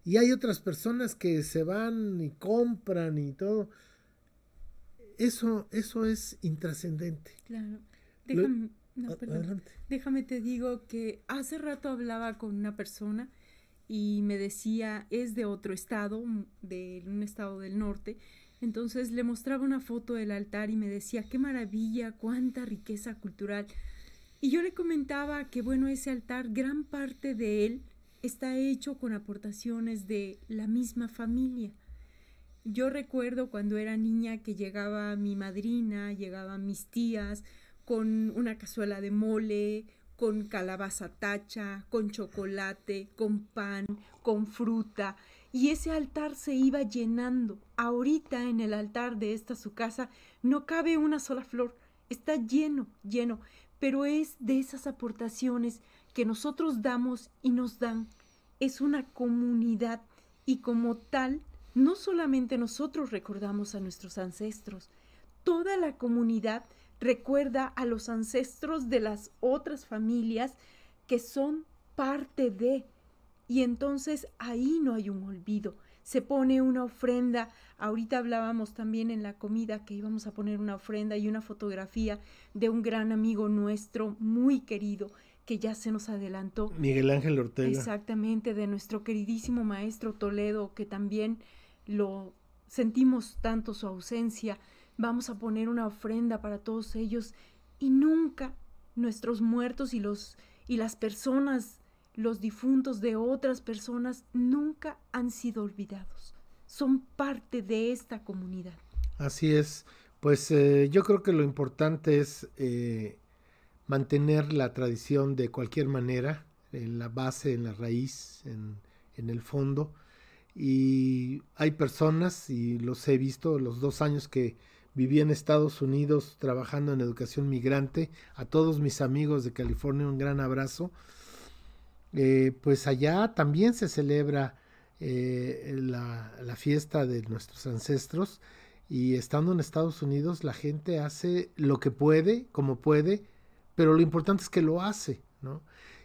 Y hay otras personas que se van y compran y todo. Eso, eso es intrascendente. Claro. Déjame, perdón. Déjame te digo que hace rato hablaba con una persona y me decía, es de otro estado, de un estado del norte. Entonces le mostraba una foto del altar y me decía, qué maravilla, cuánta riqueza cultural. Y yo le comentaba que, bueno, ese altar, gran parte de él está hecho con aportaciones de la misma familia. Yo recuerdo cuando era niña que llegaba mi madrina, llegaban mis tías, con una cazuela de mole, con calabaza tacha, con chocolate, con pan, con fruta. Y ese altar se iba llenando. Ahorita en el altar de esta su casa no cabe una sola flor. Está lleno, lleno. Pero es de esas aportaciones que nosotros damos y nos dan. Es una comunidad y como tal, no solamente nosotros recordamos a nuestros ancestros, toda la comunidad recuerda a los ancestros de las otras familias que son parte de. Y entonces ahí no hay un olvido. Se pone una ofrenda. Ahorita hablábamos también en la comida que íbamos a poner una ofrenda y una fotografía de un gran amigo nuestro, muy querido, que ya se nos adelantó. Miguel Ángel Ortega. Exactamente, de nuestro queridísimo maestro Toledo, que también lo sentimos tanto su ausencia Vamos a poner una ofrenda para todos ellos y nunca nuestros muertos y los y las personas, los difuntos de otras personas nunca han sido olvidados. Son parte de esta comunidad. Así es. Pues eh, yo creo que lo importante es eh, mantener la tradición de cualquier manera, en eh, la base, en la raíz, en el fondo. Y hay personas, y los he visto los dos años que Viví en Estados Unidos trabajando en educación migrante. A todos mis amigos de California un gran abrazo. Eh, pues allá también se celebra eh, la, fiesta de nuestros ancestros y estando en Estados Unidos la gente hace lo que puede, como puede, pero lo importante es que lo hace, ¿no?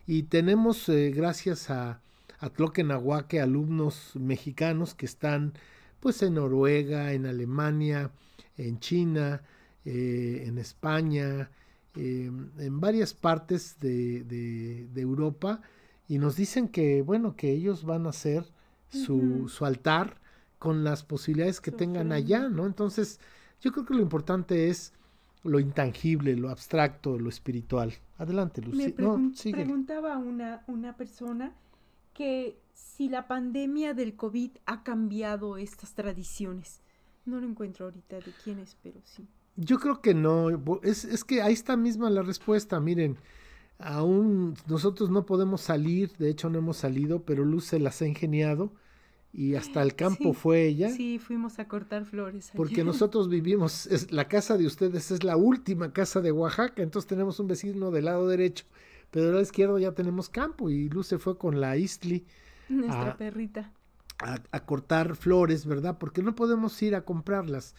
Y tenemos, eh, gracias a, a Tloquenahuaque, alumnos mexicanos que están pues en Noruega, en Alemania, en China, eh, en España, em, en varias partes de, Europa y nos dicen que, bueno, que ellos van a hacer su, su altar con las posibilidades que tengan allá, ¿no? Entonces, yo creo que lo importante es lo intangible, lo abstracto, lo espiritual. Adelante, Lucía. Me preguntaba una, una persona que si la pandemia del COVID ha cambiado estas tradiciones. No lo encuentro ahorita de quién es, pero sí. Yo creo que no. Es, que ahí está misma la respuesta. Miren, aún nosotros no podemos salir, de hecho no hemos salido, pero Luz se las ha ingeniado y hasta el campo fue ella. Sí, fuimos a cortar flores. Porque nosotros vivimos, la casa de ustedes es la última casa de Oaxaca, entonces tenemos un vecino del lado derecho, pero del lado izquierdo ya tenemos campo y Luce fue con la Istli. Nuestra perrita a, cortar flores, ¿verdad? Porque no podemos ir a comprarlas.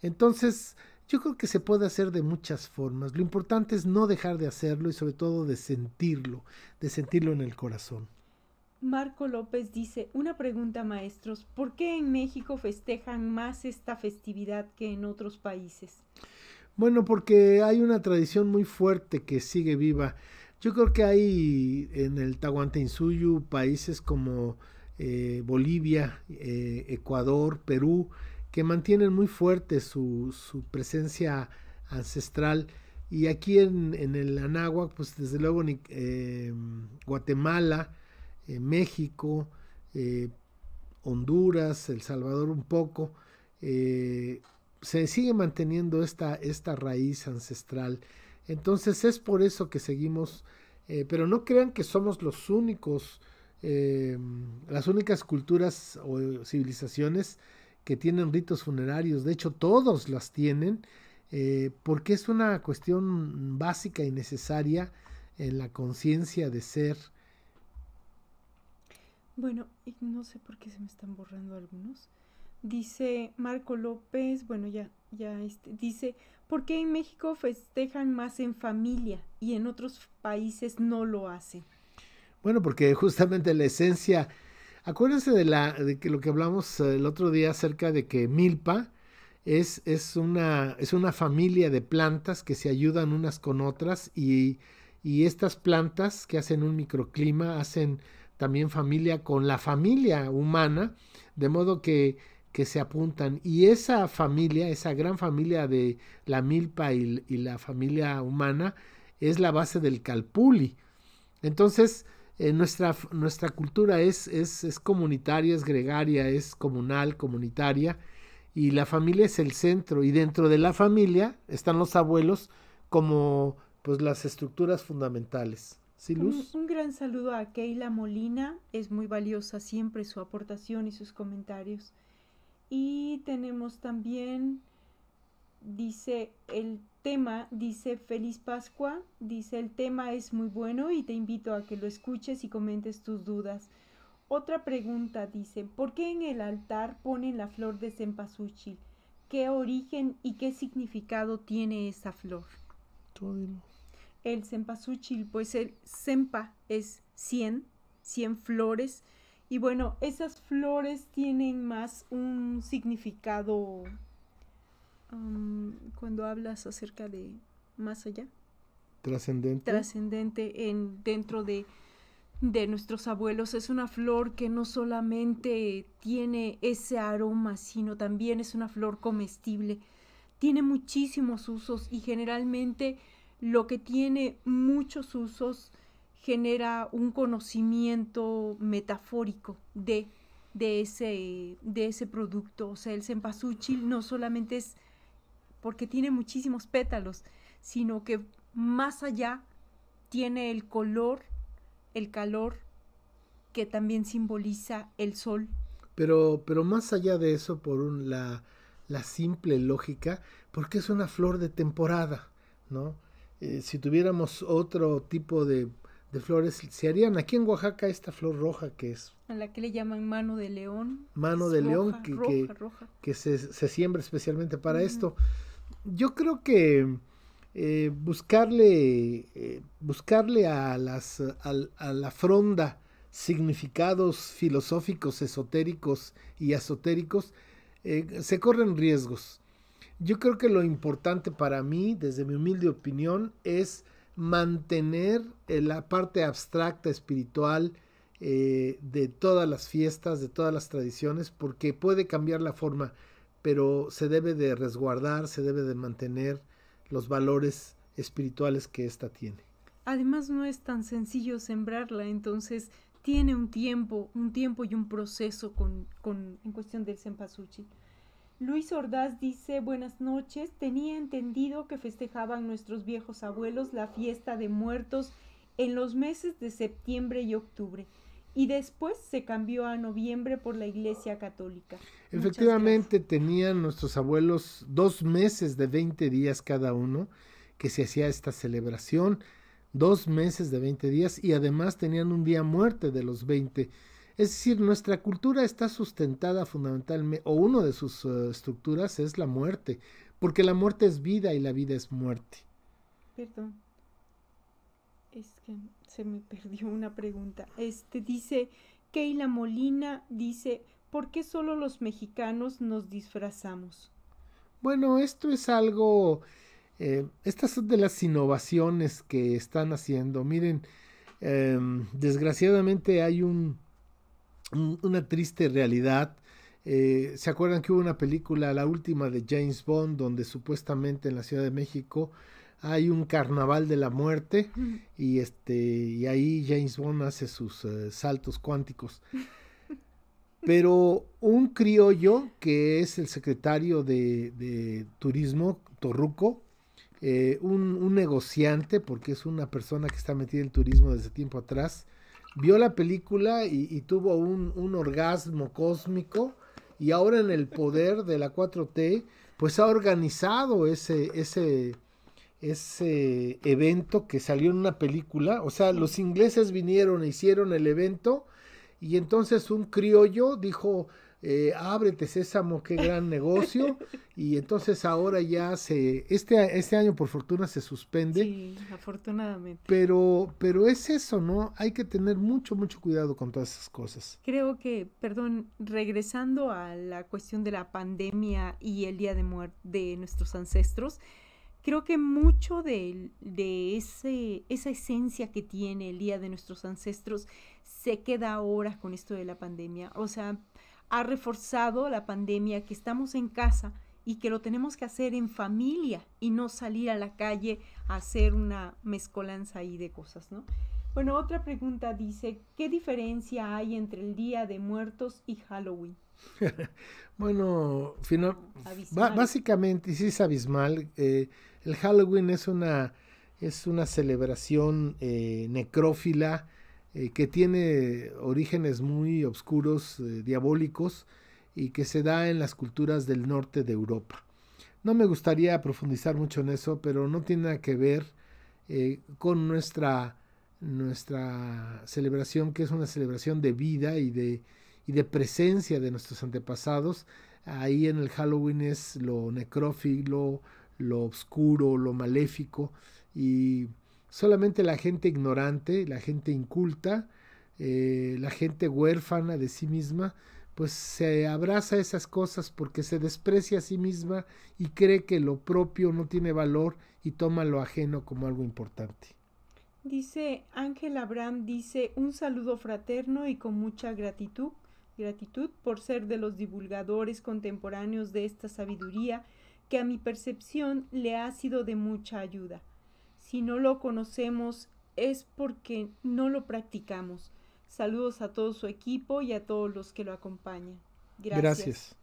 Entonces, yo creo que se puede hacer de muchas formas. Lo importante es no dejar de hacerlo y sobre todo de sentirlo, de sentirlo en el corazón. Marco López dice, una pregunta maestros, ¿por qué en México festejan más esta festividad que en otros países? Bueno, porque hay una tradición muy fuerte que sigue viva. Yo creo que hay en el Tahuantinsuyu países como eh, Bolivia, eh, Ecuador, Perú, que mantienen muy fuerte su, presencia ancestral. Y aquí en, el Anáhuac, pues desde luego eh, Guatemala, México, Honduras, El Salvador un poco, se sigue manteniendo esta, esta raíz ancestral. Entonces es por eso que seguimos, pero no crean que somos los únicos eh, las únicas culturas o civilizaciones que tienen ritos funerarios, de hecho todos las tienen, eh, porque es una cuestión básica y necesaria en la conciencia de ser. Bueno, y no sé por qué se me están borrando algunos. Dice Marco López, bueno, ya, ya, este, dice, ¿por qué en México festejan más en familia y en otros países no lo hacen? Bueno, porque justamente la esencia, acuérdense de, la, de que lo que hablamos eh, el otro día acerca de que milpa es, es, una, es una familia de plantas que se ayudan unas con otras y, estas plantas que hacen un microclima hacen también familia con la familia humana, de modo que, se apuntan. Y esa familia, esa gran familia de la milpa y, y la familia humana, es la base del calpuli. Entonces, eh, nuestra, nuestra cultura es, es, comunitaria, es gregaria, es comunal, comunitaria, y la familia es el centro, y dentro de la familia están los abuelos como pues las estructuras fundamentales. ¿Sí, Luz? Un, un gran saludo a Keila Molina, es muy valiosa siempre su aportación y sus comentarios. Y tenemos también, dice, el tema dice Feliz Pascua, dice el tema es muy bueno y te invito a que lo escuches y comentes tus dudas. Otra pregunta dice, ¿por qué en el altar ponen la flor de cempasúchil? ¿Qué origen y qué significado tiene esa flor? El cempasúchil, pues el sempa es 100, 100 flores. Y bueno, esas flores tienen más un significado cuando hablas acerca de más allá. Trascendente. Trascendente en, dentro de, nuestros abuelos. Es una flor que no solamente tiene ese aroma, sino también es una flor comestible. Tiene muchísimos usos y generalmente lo que tiene muchos usos genera un conocimiento metafórico de, de, ese, de ese producto. O sea, el cempasúchil no solamente es porque tiene muchísimos pétalos, sino que más allá tiene el color, el calor, que también simboliza el sol. Pero, pero más allá de eso, por un, la, simple lógica, porque es una flor de temporada, ¿no? Eh, si tuviéramos otro tipo de, flores, se harían aquí en Oaxaca esta flor roja que es... A la que le llaman mano de león. Mano de león que, que, se, siembra especialmente para esto yo creo que eh, buscarle, eh, buscarle a, las, a, la fronda significados filosóficos, esotéricos y esotéricos, eh, se corren riesgos. Yo creo que lo importante para mí, desde mi humilde opinión, es mantener la parte abstracta, espiritual, de todas las fiestas, de todas las tradiciones, porque puede cambiar la forma pero se debe de resguardar, se debe de mantener los valores espirituales que ésta tiene. Además no es tan sencillo sembrarla, entonces tiene un tiempo, un tiempo y un proceso en cuestión del cempasúchil. Luis Ordaz dice, buenas noches, tenía entendido que festejaban nuestros viejos abuelos la fiesta de muertos en los meses de septiembre y octubre y después se cambió a noviembre por la Iglesia Católica. Efectivamente, tenían nuestros abuelos dos meses de 20 días cada uno que se hacía esta celebración, dos meses de 20 días y además tenían un día muerte de los 20. Es decir, nuestra cultura está sustentada fundamentalmente, o una de sus eh, estructuras es la muerte, porque la muerte es vida y la vida es muerte. Perdón. Es que se me perdió una pregunta. Este dice Keila Molina dice, ¿por qué solo los mexicanos nos disfrazamos? Bueno, esto es algo, eh, estas son de las innovaciones que están haciendo. Miren, em, desgraciadamente hay un, una triste realidad. Eh, ¿Se acuerdan que hubo una película, la última de James Bond, donde supuestamente en la Ciudad de México hay un carnaval de la muerte y este y ahí James Bond hace sus eh, saltos cuánticos. Pero un criollo que es el secretario de, turismo, Torruco, eh, un, negociante, porque es una persona que está metida en turismo desde tiempo atrás, vio la película y, tuvo un, un orgasmo cósmico y ahora en el poder de la 4T, pues ha organizado ese, ese, ese evento que salió en una película. O sea, los ingleses vinieron e hicieron el evento y entonces un criollo dijo, eh, ábrete sésamo, qué gran negocio. y entonces ahora ya se, este, este año por fortuna se suspende. Sí, afortunadamente. Pero, pero es eso, ¿no? Hay que tener mucho, mucho cuidado con todas esas cosas. Creo que, perdón, regresando a la cuestión de la pandemia y el Día de Muerte de nuestros ancestros, creo que mucho de, de ese, esa esencia que tiene el Día de nuestros Ancestros se queda ahora con esto de la pandemia. O sea, ha reforzado la pandemia que estamos en casa y que lo tenemos que hacer en familia y no salir a la calle a hacer una mezcolanza ahí de cosas, ¿no? Bueno, otra pregunta dice, ¿qué diferencia hay entre el Día de Muertos y Halloween? bueno, básicamente, sí es abismal. Eh, el Halloween es una, es una celebración eh, necrófila eh, que tiene orígenes muy oscuros, eh, diabólicos, y que se da en las culturas del norte de Europa. No me gustaría profundizar mucho en eso, pero no tiene nada que ver con nuestra, nuestra celebración, que es una celebración de vida y de, y de presencia de nuestros antepasados. Ahí en el Halloween es lo necrófilo, lo oscuro, lo maléfico, y solamente la gente ignorante, la gente inculta, eh, la gente huérfana de sí misma, pues se abraza esas cosas porque se desprecia a sí misma y cree que lo propio no tiene valor y toma lo ajeno como algo importante. Dice Ángel Abraham, dice un saludo fraterno y con mucha gratitud, gratitud por ser de los divulgadores contemporáneos de esta sabiduría que a mi percepción le ha sido de mucha ayuda. Si no lo conocemos es porque no lo practicamos. Saludos a todo su equipo y a todos los que lo acompañan. Gracias. Gracias.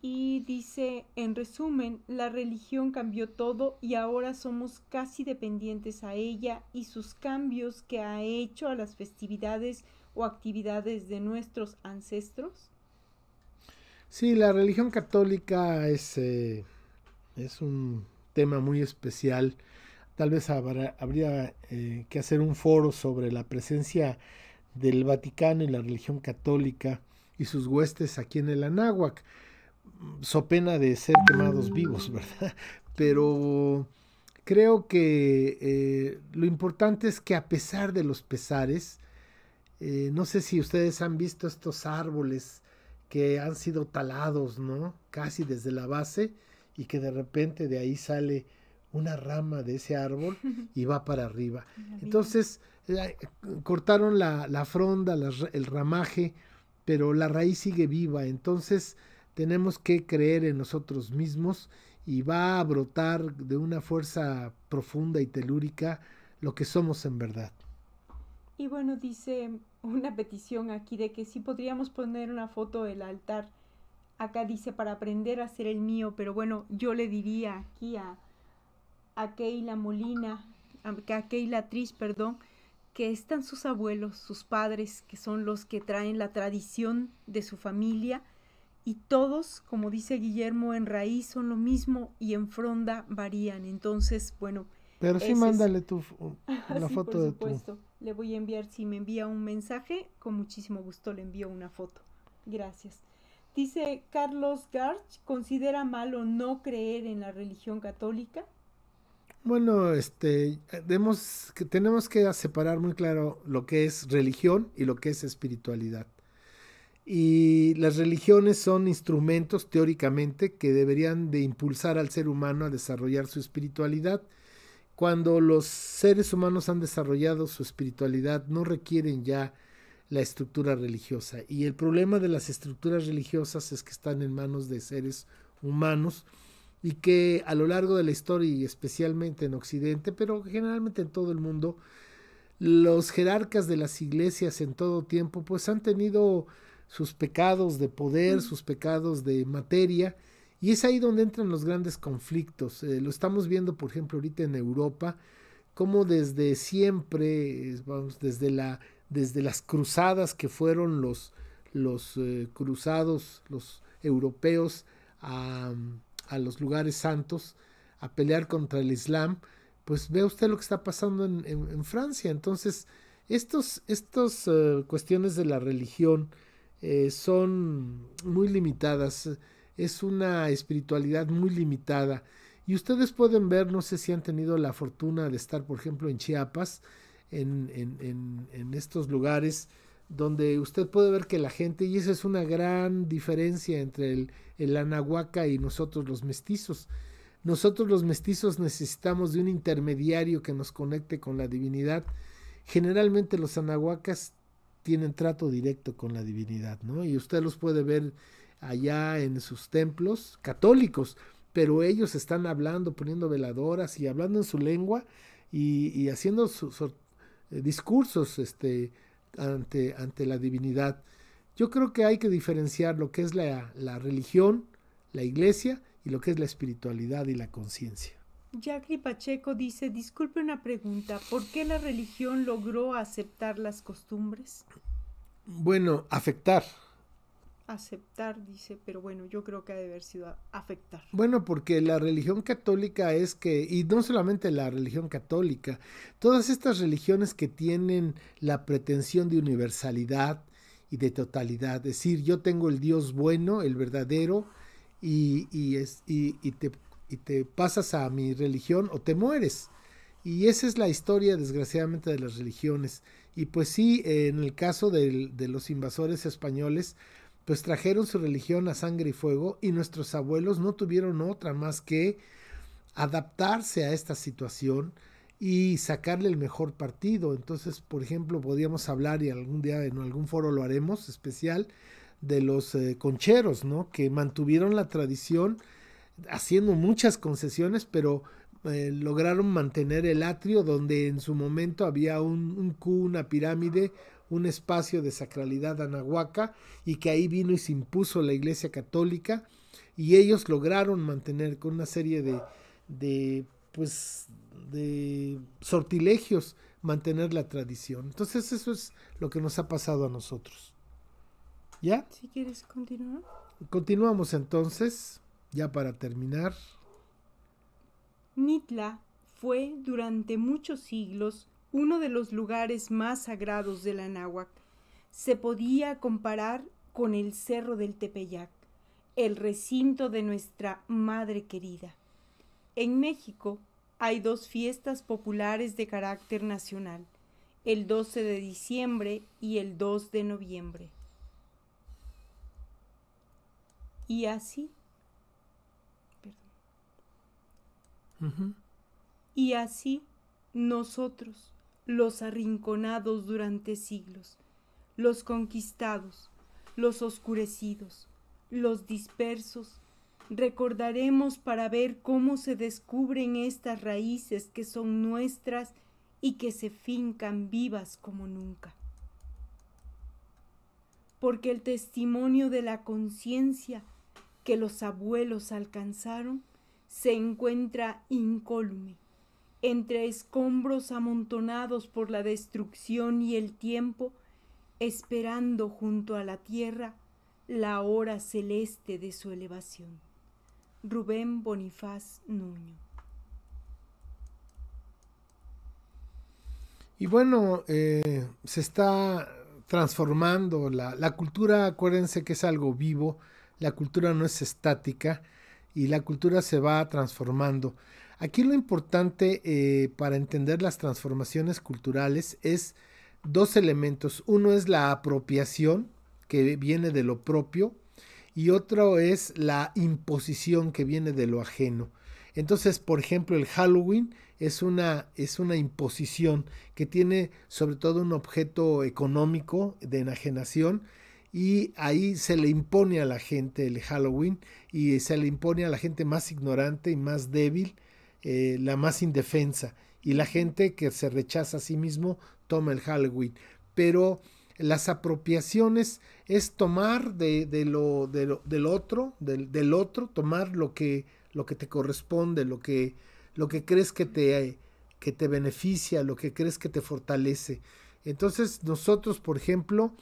Y dice, en resumen, la religión cambió todo y ahora somos casi dependientes a ella y sus cambios que ha hecho a las festividades o actividades de nuestros ancestros. Sí, la religión católica es... Eh, es un tema muy especial. Tal vez habría eh, que hacer un foro sobre la presencia del Vaticano y la religión católica y sus huestes aquí en el Anáhuac, so pena de ser quemados vivos, ¿verdad? Pero creo que eh, lo importante es que a pesar de los pesares, eh, no sé si ustedes han visto estos árboles que han sido talados, ¿no? Casi desde la base y que de repente de ahí sale una rama de ese árbol y va para arriba. Entonces eh, cortaron la, fronda, el ramaje, pero la raíz sigue viva. Entonces tenemos que creer en nosotros mismos y va a brotar de una fuerza profunda y telúrica lo que somos en verdad. Y bueno, dice una petición aquí de que si podríamos poner una foto del altar acá dice para aprender a ser el mío, pero bueno, yo le diría aquí a, a Keila Molina, a, Keila Tris, perdón, que están sus abuelos, sus padres, que son los que traen la tradición de su familia, y todos, como dice Guillermo, en raíz son lo mismo y en fronda varían. Entonces, bueno. Pero sí mándale tu, la foto por supuesto. Le voy a enviar, si me envía un mensaje, con muchísimo gusto le envío una foto. Gracias. Dice Carlos Garch, ¿considera malo no creer en la religión católica? Bueno, este, que tenemos que separar muy claro lo que es religión y lo que es espiritualidad. Y las religiones son instrumentos teóricamente que deberían de impulsar al ser humano a desarrollar su espiritualidad. Cuando los seres humanos han desarrollado su espiritualidad, no requieren ya la estructura religiosa. Y el problema de las estructuras religiosas es que están en manos de seres humanos y que a lo largo de la historia y especialmente en Occidente, pero generalmente en todo el mundo, los jerarcas de las iglesias en todo tiempo pues han tenido sus pecados de poder, sus pecados de materia, y es ahí donde entran los grandes conflictos. Eh, lo estamos viendo, por ejemplo, ahorita en Europa, como desde siempre, eh, vamos, desde la desde las cruzadas que fueron los, los eh, cruzados, los europeos a, los lugares santos a pelear contra el Islam, pues ve usted lo que está pasando en, Francia. Entonces, estas estos, eh, cuestiones de la religión eh, son muy limitadas, es una espiritualidad muy limitada. Y ustedes pueden ver, no sé si han tenido la fortuna de estar, por ejemplo, en Chiapas, en, estos lugares donde usted puede ver que la gente, y esa es una gran diferencia entre el, anahuaca y nosotros los mestizos, nosotros los mestizos necesitamos de un intermediario que nos conecte con la divinidad. Generalmente los anahuacas tienen trato directo con la divinidad, ¿no? Y usted los puede ver allá en sus templos católicos, pero ellos están hablando, poniendo veladoras y hablando en su lengua y, haciendo su, su, eh, discursos este, ante, ante la divinidad. Yo creo que hay que diferenciar lo que es la, la religión, la iglesia y lo que es la espiritualidad y la conciencia. Jackie Pacheco dice, disculpe una pregunta, ¿por qué la religión logró aceptar las costumbres? Bueno, afectar, aceptar, dice, pero bueno, yo creo que ha de haber sido afectar. Bueno, porque la religión católica es que, y no solamente la religión católica, todas estas religiones que tienen la pretensión de universalidad y de totalidad, es decir, yo tengo el Dios bueno, el verdadero, y, y, es, y, y te, te, pasas a mi religión o te mueres. Y esa es la historia, desgraciadamente, de las religiones. Y pues sí, en el caso de los invasores españoles, pues trajeron su religión a sangre y fuego y nuestros abuelos no tuvieron otra más que adaptarse a esta situación y sacarle el mejor partido. Entonces, por ejemplo, podríamos hablar y algún día en algún foro lo haremos especial de los eh, concheros, ¿no? Que mantuvieron la tradición haciendo muchas concesiones, pero eh, lograron mantener el atrio donde en su momento había un, un Q, una pirámide, un espacio de sacralidad anahuaca y que ahí vino y se impuso la Iglesia Católica y ellos lograron mantener con una serie de, pues de sortilegios mantener la tradición. Entonces eso es lo que nos ha pasado a nosotros. ¿Ya? Si quieres continuar. Continuamos entonces, ya para terminar. Nitla fue durante muchos siglos uno de los lugares más sagrados de la se podía comparar con el Cerro del Tepeyac, el recinto de nuestra Madre querida. En México hay dos fiestas populares de carácter nacional, el 12 de diciembre y el 2 de noviembre. Y así, perdón. Y así nosotros los arrinconados durante siglos, los conquistados, los oscurecidos, los dispersos, recordaremos para ver cómo se descubren estas raíces que son nuestras y que se fincan vivas como nunca. Porque el testimonio de la conciencia que los abuelos alcanzaron se encuentra incólume entre escombros amontonados por la destrucción y el tiempo, esperando junto a la tierra la hora celeste de su elevación. Rubén Bonifaz Nuño. Y bueno, eh, se está transformando la, la cultura, acuérdense que es algo vivo, la cultura no es estática y la cultura se va transformando. Aquí lo importante eh, para entender las transformaciones culturales es dos elementos. Uno es la apropiación, que viene de lo propio, y otro es la imposición, que viene de lo ajeno. Entonces, por ejemplo, el Halloween es una, es una imposición que tiene sobre todo un objeto económico de enajenación y ahí se le impone a la gente el Halloween y se le impone a la gente más ignorante y más débil eh, la más indefensa y la gente que se rechaza a sí mismo toma el Halloween. Pero las apropiaciones es tomar de, lo, de del otro, del, del, otro, tomar lo que, lo que te corresponde, lo que, lo que crees que te, que te beneficia, lo que crees que te fortalece. Entonces nosotros, por ejemplo,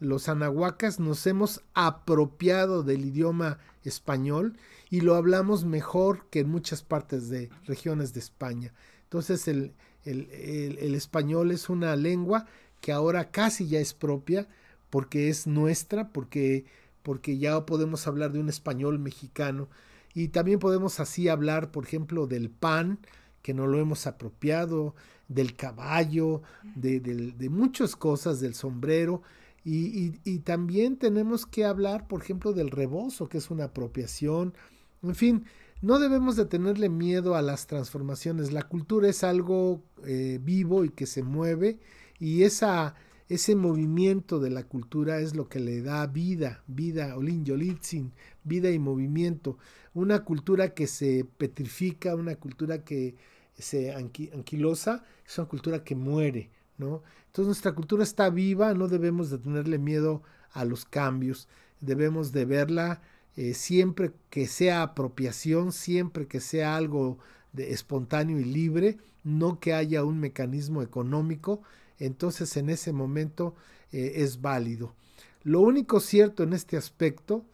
los anahuacas nos hemos apropiado del idioma español y lo hablamos mejor que en muchas partes de regiones de España. Entonces el, español es una lengua que ahora casi ya es propia porque es nuestra, porque, porque ya podemos hablar de un español mexicano. Y también podemos así hablar, por ejemplo, del pan, que no lo hemos apropiado, del caballo, de, de muchas cosas, del sombrero. Y, también tenemos que hablar, por ejemplo, del rebozo, que es una apropiación. En fin, no debemos de tenerle miedo a las transformaciones. La cultura es algo eh, vivo y que se mueve y esa, ese movimiento de la cultura es lo que le da vida, vida, olin yolitzin, vida y movimiento. Una cultura que se petrifica, una cultura que se anquilosa, es una cultura que muere. Entonces nuestra cultura está viva, no debemos de tenerle miedo a los cambios, debemos de verla eh, siempre que sea apropiación, siempre que sea algo de, espontáneo y libre, no que haya un mecanismo económico, entonces en ese momento eh, es válido. Lo único cierto en este aspecto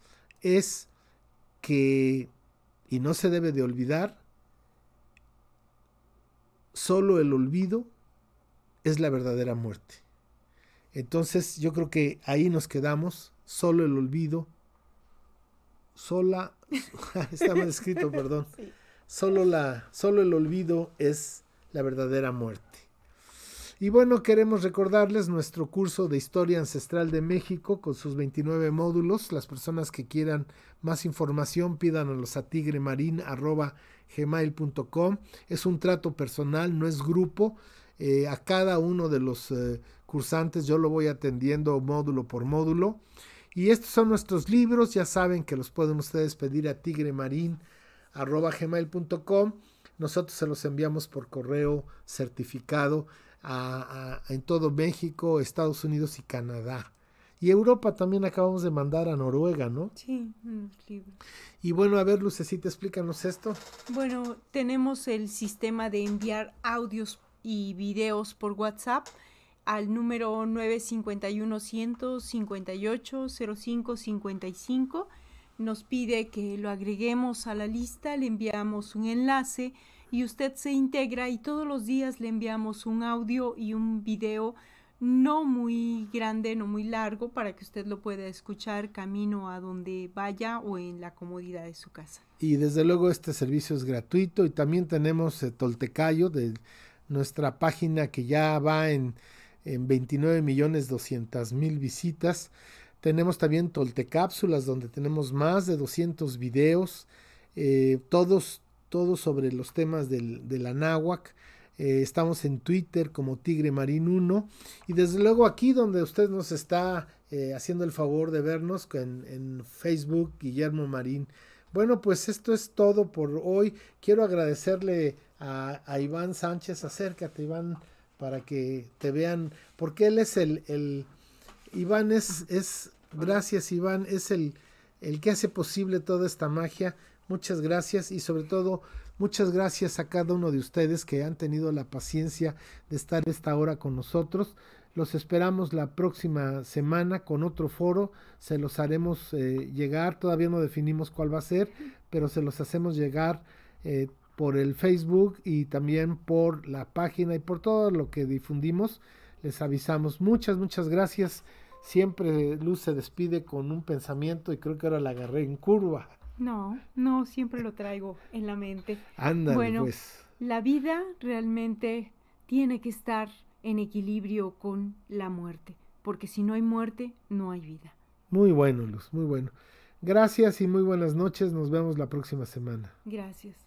es que, y no se debe de olvidar, solo el olvido es la verdadera muerte. Entonces yo creo que ahí nos quedamos, solo el olvido, sola, está mal escrito, perdón, solo, la, solo el olvido es la verdadera muerte. Y bueno, queremos recordarles nuestro curso de Historia Ancestral de México con sus 29 módulos. Las personas que quieran más información pidan a tigremarin.com. Es un trato personal, no es grupo. Eh, a cada uno de los eh, cursantes yo lo voy atendiendo módulo por módulo. Y estos son nuestros libros, ya saben que los pueden ustedes pedir a tigremarin.com. Nosotros se los enviamos por correo certificado a, en todo México, Estados Unidos y Canadá. Y Europa también acabamos de mandar a Noruega, ¿no? Sí, Y bueno, a ver, Lucecita, explícanos esto. Bueno, tenemos el sistema de enviar audios y videos por WhatsApp al número 951 158 0555 nos pide que lo agreguemos a la lista, le enviamos un enlace y usted se integra y todos los días le enviamos un audio y un video no muy grande, no muy largo para que usted lo pueda escuchar camino a donde vaya o en la comodidad de su casa. Y desde luego este servicio es gratuito y también tenemos eh, Toltecayo de nuestra página que ya va en, en 29 millones 200 mil visitas. Tenemos también Toltecápsulas, donde tenemos más de 200 videos, eh, todos, todos sobre los temas del, la Anáhuac. Eh, estamos en Twitter como Tigre Marín 1. Y desde luego aquí donde usted nos está eh, haciendo el favor de vernos en, en Facebook, Guillermo Marín. Bueno, pues esto es todo por hoy. Quiero agradecerle a, Iván Sánchez, acércate Iván para que te vean, porque él es el, el Iván es, es, gracias Iván, es el, el que hace posible toda esta magia, muchas gracias y sobre todo muchas gracias a cada uno de ustedes que han tenido la paciencia de estar esta hora con nosotros. Los esperamos la próxima semana con otro foro. Se los haremos eh, llegar. Todavía no definimos cuál va a ser, pero se los hacemos llegar eh, por el Facebook y también por la página y por todo lo que difundimos. Les avisamos. Muchas, muchas gracias. Siempre Luz se despide con un pensamiento y creo que ahora la agarré en curva. No, no, siempre lo traigo en la mente. Ándale, bueno, pues. La vida realmente tiene que estar en equilibrio con la muerte, porque si no hay muerte, no hay vida. Muy bueno, Luz, muy bueno. Gracias y muy buenas noches. Nos vemos la próxima semana. Gracias.